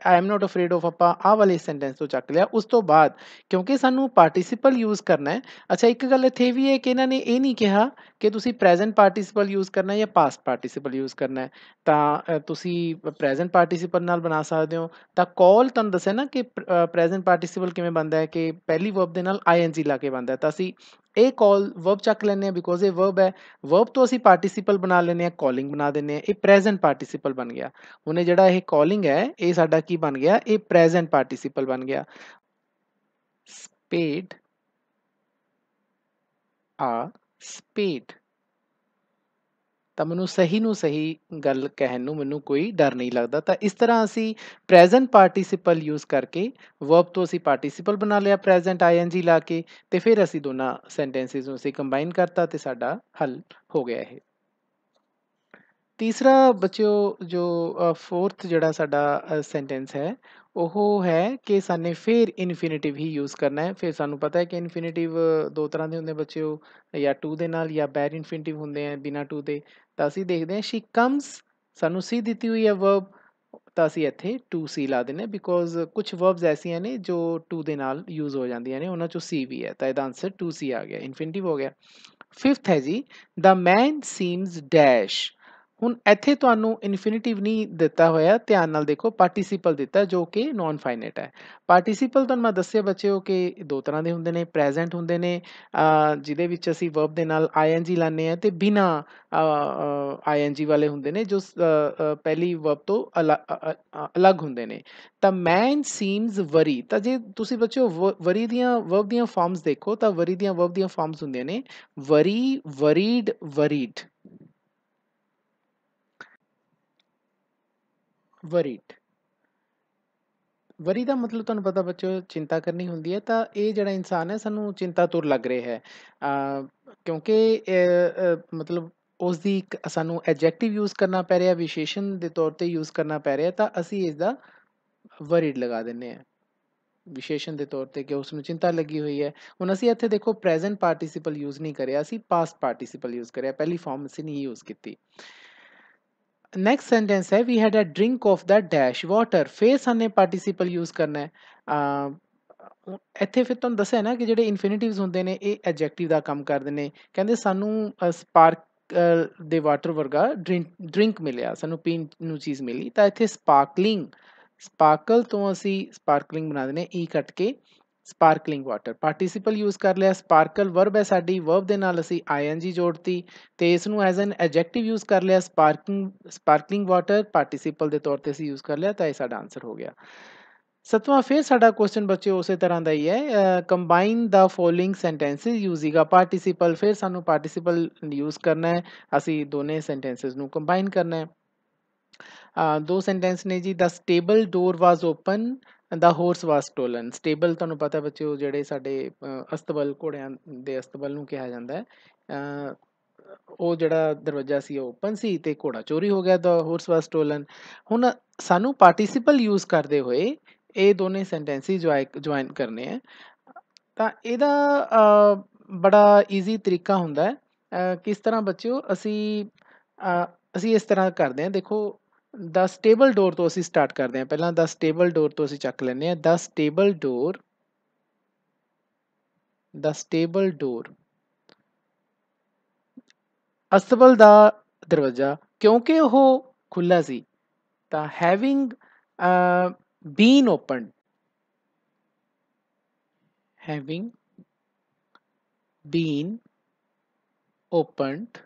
I am not afraid of ਆਪਾਂ ਆਹ ਵਾਲੇ ਸੈਂਟੈਂਸ ਤੋਂ ਚੱਕ ਲਿਆ ਉਸ ਤੋਂ ਬਾਅਦ ਕਿਉਂਕਿ ਸਾਨੂੰ ਪਾਰਟਿਸਿਪਲ ਯੂਜ਼ ਕਰਨਾ ਹੈ ਅੱਛਾ ਇੱਕ ਗੱਲ ਇੱਥੇ ਵੀ ਹੈ ਕਿ ਇਹਨਾਂ ਨੇ ਇਹ ਨਹੀਂ ਕਿਹਾ ਕਿ ਤੁਸੀਂ ਪ੍ਰੈਜ਼ੈਂਟ ਪਾਰਟਿਸਿਪਲ ਯੂਜ਼ ਕਰਨਾ ਹੈ ਜਾਂ ਪਾਸਟ ਪਾਰਟਿਸਿਪਲ ਯੂਜ਼ ਕਰਨਾ ਹੈ ਤਾਂ ਤੁਸੀਂ ਪ੍ਰੈਜ਼ੈਂਟ ਪਾਰਟਿਸਿਪਲ ਨਾਲ ਬਣਾ ਸਕਦੇ ਹੋ ਤਾਂ ਕਾਲ ਤੁਹਾਨੂੰ ਦੱਸਿਆ ਨਾ ਕਿ ਪ੍ਰੈਜ਼ੈਂਟ ਪਾਰਟਿਸਿਪਲ ਕਿਵੇਂ ਬਣਦਾ ਹੈ ਕਿ ਪਹਿਲੀ ਵਰਬ ਦੇ ਨਾਲ ਆਈ ਐਨ ਜੀ ਲਾ ਕੇ ਬਣਦਾ ਹੈ ਤਾਂ ਅਸੀਂ ए कॉल वर्ब चक लें बिकॉज ए वर्ब है वर्ब तो असं पार्टीसीपल बना लें कॉलिंग बना दें प्रेजेंट पार्टीसीपल बन गया हूँ जोड़ा यह कॉलिंग है ये साढ़ा की बन गया ये प्रेजेंट पार्टीसीपल बन गया स्पेड आ स्पेड ਤਾਂ ਮੈਨੂੰ ਸਹੀ ਨੂੰ ਸਹੀ ਗੱਲ ਕਹਿਣ ਨੂੰ ਮੈਨੂੰ ਕੋਈ ਡਰ ਨਹੀਂ ਲੱਗਦਾ ਤਾਂ ਇਸ ਤਰ੍ਹਾਂ ਅਸੀਂ ਪ੍ਰੈਜ਼ੈਂਟ ਪਾਰਟਿਸਿਪਲ ਯੂਜ਼ ਕਰਕੇ ਵਰਬ ਤੋਂ ਅਸੀਂ ਪਾਰਟਿਸਿਪਲ ਬਣਾ ਲਿਆ ਪ੍ਰੈਜ਼ੈਂਟ ਆਈਐਨਜੀ ਲਾ ਕੇ ਤੇ ਫਿਰ ਅਸੀਂ ਦੋਨਾਂ ਸੈਂਟੈਂਸਿਸ ਨੂੰ ਅਸੀਂ ਕੰਬਾਈਨ ਕਰਤਾ ਤੇ ਸਾਡਾ ਹੱਲ ਹੋ ਗਿਆ ਇਹ ਤੀਸਰਾ ਬੱਚਿਓ ਜੋ ਫੋਰਥ ਜਿਹੜਾ ਸਾਡਾ ਸੈਂਟੈਂਸ ਹੈ ਉਹ ਹੈ ਕਿ ਸਾਨੇ ਫੇਰ ਇਨਫਿਨਿਟਿਵ ਹੀ ਯੂਜ਼ ਕਰਨਾ ਹੈ ਫਿਰ ਸਾਨੂੰ ਪਤਾ ਹੈ ਕਿ ਇਨਫਿਨਿਟਿਵ ਦੋ ਤਰ੍ਹਾਂ ਦੇ ਹੁੰਦੇ ਬੱਚਿਓ ਜਾਂ ਟੂ ਦੇ ਨਾਲ ਜਾਂ ਬੈਰ ਇਨਫਿਨਿਟਿਵ ਹੁੰਦੇ ਆ ਬਿਨਾ ਟੂ ਦੇ ਤਾਂ ਅਸੀਂ ਦੇਖਦੇ ਹਾਂ ਸ਼ੀ ਕਮਸ ਸਾਨੂੰ ਸੀ ਦਿੱਤੀ ਹੋਈ ਹੈ ਵਰਬ ਤਾਂ ਅਸੀਂ ਇੱਥੇ ਟੂ ਸੀ ਲਾ ਦਿੰਨੇ ਬਿਕੋਜ਼ ਕੁਝ ਵਰਬਸ ਐਸੀਆਂ ਨੇ ਜੋ ਟੂ ਦੇ ਨਾਲ ਯੂਜ਼ ਹੋ ਜਾਂਦੀਆਂ ਨੇ ਉਹਨਾਂ ਚੋਂ ਸੀ ਵੀ ਹੈ ਤਾਂ ਇਹਦਾ ਆਨਸਰ ਟੂ ਸੀ ਆ ਗਿਆ ਇਨਫਿਨਿਟਿਵ ਹੋ ਗਿਆ ਫਿਫਥ ਹੈ ਜੀ ਦਾ ਮੈਨ ਸੀਮਸ ਡੈਸ਼ ਹੁਣ ਇੱਥੇ ਤੁਹਾਨੂੰ ਇਨਫਿਨਿਟਿਵ ਨਹੀਂ ਦਿੱਤਾ ਹੋਇਆ ਧਿਆਨ ਨਾਲ ਦੇਖੋ ਪਾਰਟਿਸਿਪਲ ਦਿੱਤਾ ਜੋ ਕਿ ਨਾਨ ਫਾਈਨਾਈਟ ਹੈ ਪਾਰਟਿਸਿਪਲ ਤੁਹਾਨੂੰ ਮੈਂ ਦੱਸਿਆ ਬੱਚਿਓ ਕਿ ਦੋ ਤਰ੍ਹਾਂ ਦੇ ਹੁੰਦੇ ਨੇ ਪ੍ਰੈਜ਼ੈਂਟ ਹੁੰਦੇ ਨੇ ਜਿਹਦੇ ਵਿੱਚ ਅਸੀਂ ਵਰਬ ਦੇ ਨਾਲ ਆਈਐਨਜੀ ਲਾਣੇ ਆ ਤੇ ਬਿਨਾ ਆਈਐਨਜੀ ਵਾਲੇ ਹੁੰਦੇ ਨੇ ਜੋ ਪਹਿਲੀ ਵਰਬ ਤੋਂ ਅਲੱਗ ਹੁੰਦੇ ਨੇ ਤਾਂ ਮੈਨ ਸੀਮਸ ਵਰੀ ਤਾਂ ਜੇ ਤੁਸੀਂ ਬੱਚਿਓ ਵਰੀ ਦੀਆਂ ਵਰਬ ਦੀਆਂ ਫਾਰਮਸ ਦੇਖੋ ਤਾਂ ਵਰੀ ਦੀਆਂ ਵਰਬ ਦੀਆਂ ਫਾਰਮਸ ਹੁੰਦੀਆਂ ਨੇ worry worried worried worried worry ਦਾ ਮਤਲਬ ਤੁਹਾਨੂੰ ਪਤਾ ਬੱਚੋ ਚਿੰਤਾ ਕਰਨੀ ਹੁੰਦੀ ਹੈ ਤਾਂ ਇਹ ਜਿਹੜਾ ਇਨਸਾਨ ਹੈ ਸਾਨੂੰ ਚਿੰਤਾ ਤੁਰ ਲੱਗ ਰਿਹਾ ਹੈ ਕਿਉਂਕਿ ਮਤਲਬ ਉਸ ਦੀ ਇੱਕ ਸਾਨੂੰ ਐਡਜੈਕਟਿਵ ਯੂਜ਼ ਕਰਨਾ ਪੈ ਰਿਹਾ ਵਿਸ਼ੇਸ਼ਣ ਦੇ ਤੌਰ ਤੇ ਯੂਜ਼ ਕਰਨਾ ਪੈ ਰਿਹਾ ਤਾਂ ਅਸੀਂ ਇਸ ਦਾ ਵਰੀਡ ਲਗਾ ਦਿੰਨੇ ਆ ਵਿਸ਼ੇਸ਼ਣ ਦੇ ਤੌਰ ਤੇ ਕਿ ਉਸ ਨੂੰ ਚਿੰਤਾ ਲੱਗੀ ਹੋਈ ਹੈ ਹੁਣ ਅਸੀਂ ਇੱਥੇ ਦੇਖੋ ਪ੍ਰੈਜ਼ੈਂਟ ਪਾਰਟਿਸਿਪਲ ਯੂਜ਼ ਨਹੀਂ ਕਰਿਆ ਅਸੀਂ ਪਾਸਟ ਪਾਰਟਿਸਿਪਲ ਯੂਜ਼ ਕਰਿਆ ਪਹਿਲੀ ਫਾਰਮ ਅਸੀਂ ਨਹੀਂ ਯੂਜ਼ ਕੀਤੀ नेक्स्ट सेंटेंस है we had a drink of the dash water ਫੇਰ ਸਾਨੇ ਪਾਰਟਿਸਿਪਲ ਯੂਜ਼ ਕਰਨਾ ਹੈ ਇੱਥੇ ਫਿਰ ਤੁਹਾਨੂੰ ਦੱਸਿਆ ਨਾ ਕਿ ਜਿਹੜੇ ਇਨਫਿਨਿਟਿਵਸ ਹੁੰਦੇ ਨੇ ਇਹ ਐਡਜੈਕਟਿਵ ਦਾ ਕੰਮ ਕਰਦੇ ਨੇ ਕਹਿੰਦੇ ਸਾਨੂੰ ਸਪਾਰਕ ਦੇ ਵਾਟਰ ਵਰਗਾ ਡਰਿੰਕ ਮਿਲਿਆ ਸਾਨੂੰ ਪੀਣ ਨੂੰ ਚੀਜ਼ ਮਿਲੀ ਤਾਂ ਇੱਥੇ ਸਪਾਰਕਲਿੰਗ ਸਪਾਰਕਲ ਤੋਂ ਅਸੀਂ ਸਪਾਰਕਲਿੰਗ ਬਣਾ ਦਨੇ ਈ ਕੱਟ ਕੇ ਸਪਾਰਕਲਿੰਗ ਵਾਟਰ ਪਾਰਟਿਸਿਪਲ ਯੂਜ਼ ਕਰ ਲਿਆ ਸਪਾਰਕਲ ਵਰਬ ਹੈ ਸਾਡੀ ਵਰਬ ਦੇ ਨਾਲ ਅਸੀਂ ਆਈਐਨਜੀ ਜੋੜਤੀ ਤੇ ਇਸ ਨੂੰ ਐਜ਼ ਐਨ ਐਡਜੈਕਟਿਵ ਯੂਜ਼ ਕਰ ਲਿਆ ਸਪਾਰਕਿੰਗ ਸਪਾਰਕਲਿੰਗ ਵਾਟਰ ਪਾਰਟਿਸਿਪਲ ਦੇ ਤੌਰ ਤੇ ਅਸੀਂ ਯੂਜ਼ ਕਰ ਲਿਆ ਤਾਂ ਇਹ ਸਾਡਾ ਆਨਸਰ ਹੋ ਗਿਆ ਸਤਵਾਂ ਫਿਰ ਸਾਡਾ ਕੁਐਸਚਨ ਬੱਚੇ ਉਸੇ ਤਰ੍ਹਾਂ ਦਾ ਹੀ ਹੈ combine the following sentences using a participle ਫਿਰ ਸਾਨੂੰ ਪਾਰਟਿਸਿਪਲ ਯੂਜ਼ ਕਰਨਾ ਹੈ ਅਸੀਂ ਦੋਨੇ ਸੈਂਟੈਂਸਸ ਨੂੰ ਕੰਬਾਈਨ ਕਰਨਾ ਹੈ ਦੋ ਸੈਂਟੈਂਸ ਨੇ ਜੀ the stable door was open the horse was stolen stable ਤੁਹਾਨੂੰ ਪਤਾ ਬੱਚਿਓ ਜਿਹੜੇ ਸਾਡੇ ਅਸਤਬਲ ਘੋੜਿਆਂ ਦੇ ਅਸਤਬਲ ਨੂੰ ਕਿਹਾ ਜਾਂਦਾ ਹੈ ਉਹ ਜਿਹੜਾ ਦਰਵਾਜ਼ਾ ਸੀ ਉਹ ਓਪਨ ਸੀ ਤੇ ਘੋੜਾ ਚੋਰੀ ਹੋ ਗਿਆ ਦਾ ਹਾਰਸ ਵਾਸ ਸਟੋਲਨ ਹੁਣ ਸਾਨੂੰ ਪਾਰਟਿਸਿਪਲ ਯੂਜ਼ ਕਰਦੇ ਹੋਏ ਇਹ ਦੋਨੇ ਸੈਂਟੈਂਸਿਸ ਜੁਆਇਨ ਕਰਨੇ ਆ ਤਾਂ ਇਹਦਾ ਬੜਾ ਈਜ਼ੀ ਤਰੀਕਾ ਹੁੰਦਾ ਹੈ ਕਿਸ ਤਰ੍ਹਾਂ ਬੱਚਿਓ ਅਸੀਂ ਅਸੀਂ ਇਸ ਤਰ੍ਹਾਂ ਕਰਦੇ ਹਾਂ ਦੇਖੋ ਦਾ ਸਟੇਬਲ ਡੋਰ ਤੋਂ ਅਸੀਂ ਸਟਾਰਟ ਕਰਦੇ ਹਾਂ ਪਹਿਲਾਂ ਦਾ ਸਟੇਬਲ ਡੋਰ ਤੋਂ ਅਸੀਂ ਚੱਕ ਲੈਂਦੇ ਹਾਂ ਦਾ ਸਟੇਬਲ ਡੋਰ ਦਾ ਸਟੇਬਲ ਡੋਰ ਅਸਬਲ ਦਾ ਦਰਵਾਜ਼ਾ ਕਿਉਂਕਿ ਉਹ ਖੁੱਲਾ ਸੀ ਤਾਂ having been opened having been opened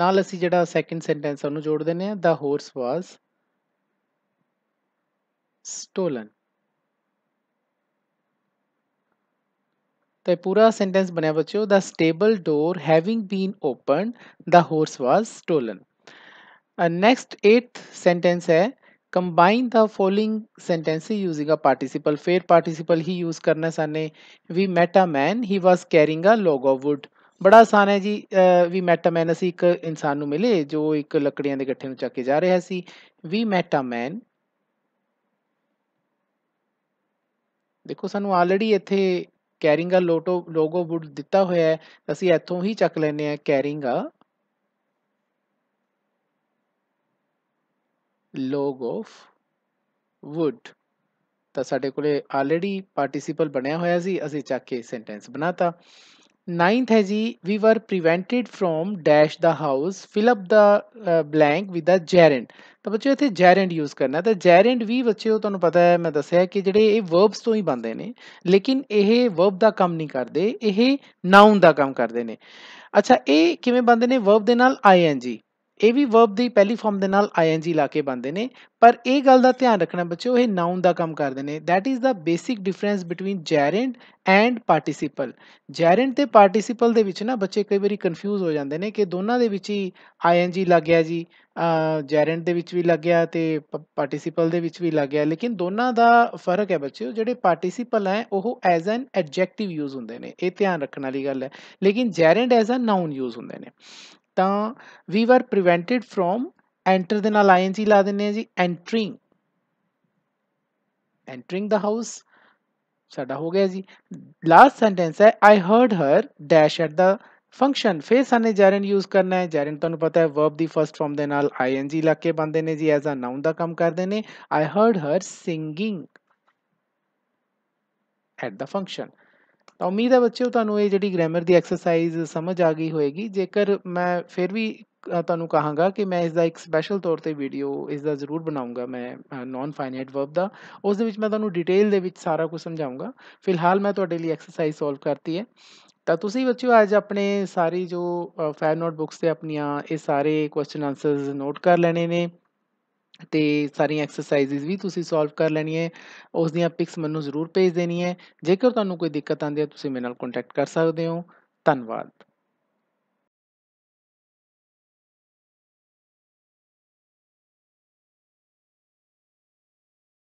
नाल असी जो सैकेंड सेंटेंस जोड़ ਜੋੜ द होर्स वॉज स्टोलन तो पूरा सेंटेंस बनया बचो the stable door having been open the horse was stolen next eighth sentence है combine the following sentence using a participle फिर पार्टिसिपल ही यूज करना साने we met a man he was carrying a log of wood ਬੜਾ ਆਸਾਨ ਹੈ ਜੀ ਵੀ ਮੈਟਾਮੈਨ ਅਸੀਂ ਇੱਕ ਇਨਸਾਨ ਨੂੰ ਮਿਲੇ ਜੋ ਇੱਕ ਲੱਕੜੀਆਂ ਦੇ ਗੱਠੇ ਨੂੰ ਚੱਕ ਕੇ ਜਾ ਰਿਹਾ ਸੀ ਵੀ ਮੈਟਾਮੈਨ ਦੇਖੋ ਸਾਨੂੰ ਆਲਰੇਡੀ ਇੱਥੇ ਕੈਰਿੰਗ ਆ ਲੋਟੋ ਲੋਗੋ ਵੁੱਡ ਦਿੱਤਾ ਹੋਇਆ ਹੈ ਅਸੀਂ ਇੱਥੋਂ ਹੀ ਚੱਕ ਲੈਨੇ ਆ ਕੈਰਿੰਗ ਆ ਲੋਗ ਆਫ ਵੁੱਡ ਤਾਂ ਸਾਡੇ ਕੋਲੇ ਆਲਰੇਡੀ ਪਾਰਟਿਸਿਪਲ ਬਣਿਆ ਹੋਇਆ ਸੀ ਅਸੀਂ ਚੱਕ ਕੇ ਸੈਂਟੈਂਸ ਬਣਾਤਾ Ninth ਹੈ ਜੀ we were prevented from dash the house fill up the uh, blank with the gerund ਤਾਂ ਬੱਚਿਓ ਇੱਥੇ gerund ਯੂਜ਼ ਕਰਨਾ ਤਾਂ gerund ਵੀ ਬੱਚਿਓ ਤੁਹਾਨੂੰ ਪਤਾ ਹੈ ਮੈਂ ਦੱਸਿਆ ਕਿ ਜਿਹੜੇ ਇਹ verbs ਤੋਂ ਹੀ ਬਣਦੇ ਨੇ ਲੇਕਿਨ ਇਹ verb ਦਾ ਕੰਮ ਨਹੀਂ ਕਰਦੇ ਇਹ noun ਦਾ ਕੰਮ ਕਰਦੇ ਨੇ ਅੱਛਾ ਇਹ ਕਿਵੇਂ ਬਣਦੇ ਨੇ verb ਦੇ ਨਾਲ ing ਇਹ ਵੀ ਵਰਬ ਦੀ ਪਹਿਲੀ ਫਾਰਮ ਦੇ ਨਾਲ ਜੀ ਲਾ ਕੇ ਬੰਦੇ ਨੇ ਪਰ ਇਹ ਗੱਲ ਦਾ ਧਿਆਨ ਰੱਖਣਾ ਬੱਚਿਓ ਇਹ ਨਾਉਨ ਦਾ ਕੰਮ ਕਰਦੇ ਨੇ that is the basic difference between gerund and participle gerund ਤੇ ਪਾਰਟਿਸਿਪਲ ਦੇ ਵਿੱਚ ਨਾ ਬੱਚੇ ਕਈ ਵਾਰੀ ਕਨਫਿਊਜ਼ ਹੋ ਜਾਂਦੇ ਨੇ ਕਿ ਦੋਨਾਂ ਦੇ ਵਿੱਚ ਹੀ ing ਲੱਗਿਆ ਜੀ ਜੈਰੰਡ ਦੇ ਵਿੱਚ ਵੀ ਲੱਗਿਆ ਤੇ ਪਾਰਟਿਸਿਪਲ ਦੇ ਵਿੱਚ ਵੀ ਲੱਗਿਆ ਲੇਕਿਨ ਦੋਨਾਂ ਦਾ ਫਰਕ ਹੈ ਬੱਚਿਓ ਜਿਹੜੇ ਪਾਰਟਿਸਿਪਲ ਹੈ ਉਹ ਐਜ਼ ਐਨ ਐਡਜੈਕਟਿਵ ਯੂਜ਼ ਹੁੰਦੇ ਨੇ ਇਹ ਧਿਆਨ ਰੱਖਣ ਵਾਲੀ ਗੱਲ ਹੈ ਲੇਕਿਨ gerund as a noun use ਹੁੰਦੇ ਨੇ we are prevented from enter के ना लाइन ही ला दें जी एंटरिंग एंटरिंग द हाउस साडा हो गया जी लास्ट सेंटेंस है I heard her dash at the function फिर सामने जैरन यूज करना है जैरन तुम्हें पता है वर्ब की फस्ट फॉर्म के आई एन जी लग के बनते हैं जी एज अ नाउन का काम करते हैं I heard her singing at the function ਤਾਂ ਉਮੀਦ ਹੈ ਬੱਚਿਓ ਤੁਹਾਨੂੰ ਇਹ ਜਿਹੜੀ ਗ੍ਰਾਮਰ ਦੀ ਐਕਸਰਸਾਈਜ਼ ਸਮਝ ਆ ਗਈ ਹੋਏਗੀ ਜੇਕਰ ਮੈਂ ਫਿਰ ਵੀ ਤੁਹਾਨੂੰ ਕਹਾਂਗਾ ਕਿ ਮੈਂ ਇਸ ਦਾ ਇੱਕ ਸਪੈਸ਼ਲ ਤੌਰ ਤੇ ਵੀਡੀਓ ਇਸ ਦਾ ਜ਼ਰੂਰ ਬਣਾਉਂਗਾ ਮੈਂ ਨਾਨ ਫਾਈਨਾਈਟ ਵਰਬ ਦਾ ਉਸ ਦੇ ਵਿੱਚ ਮੈਂ ਤੁਹਾਨੂੰ ਡਿਟੇਲ ਦੇ ਵਿੱਚ ਸਾਰਾ ਕੁਝ ਸਮਝਾਉਂਗਾ ਫਿਲਹਾਲ ਮੈਂ ਤੁਹਾਡੇ ਲਈ ਐਕਸਰਸਾਈਜ਼ ਸੋਲਵ ਕਰਤੀ ਹੈ ਤਾਂ ਤੁਸੀਂ ਬੱਚਿਓ ਅੱਜ ਆਪਣੇ ਸਾਰੀ ਜੋ ਫੈਰ ਨੋਟ ਤੇ ਆਪਣੀਆਂ ਇਹ ਸਾਰੇ ਕੁਐਸਚਨ ਆਨਸਰਸ ਨੋਟ ਕਰ ਲੈਣੇ ਨੇ ਤੇ ਸਾਰੀਆਂ ਐਕਸਰਸਾਈਜ਼ਸ ਵੀ ਤੁਸੀਂ ਸੋਲਵ ਕਰ ਲੈਣੀਆਂ ਉਸ ਦੀਆਂ ਪਿਕਸ ਮੈਨੂੰ ਜ਼ਰੂਰ ਭੇਜ ਦੇਣੀ ਹੈ ਜੇਕਰ ਤੁਹਾਨੂੰ ਕੋਈ ਦਿੱਕਤ ਆਉਂਦੀ ਹੈ ਤੁਸੀਂ ਮੇਰੇ ਨਾਲ ਕੰਟੈਕਟ ਕਰ ਸਕਦੇ ਹੋ ਧੰਨਵਾਦ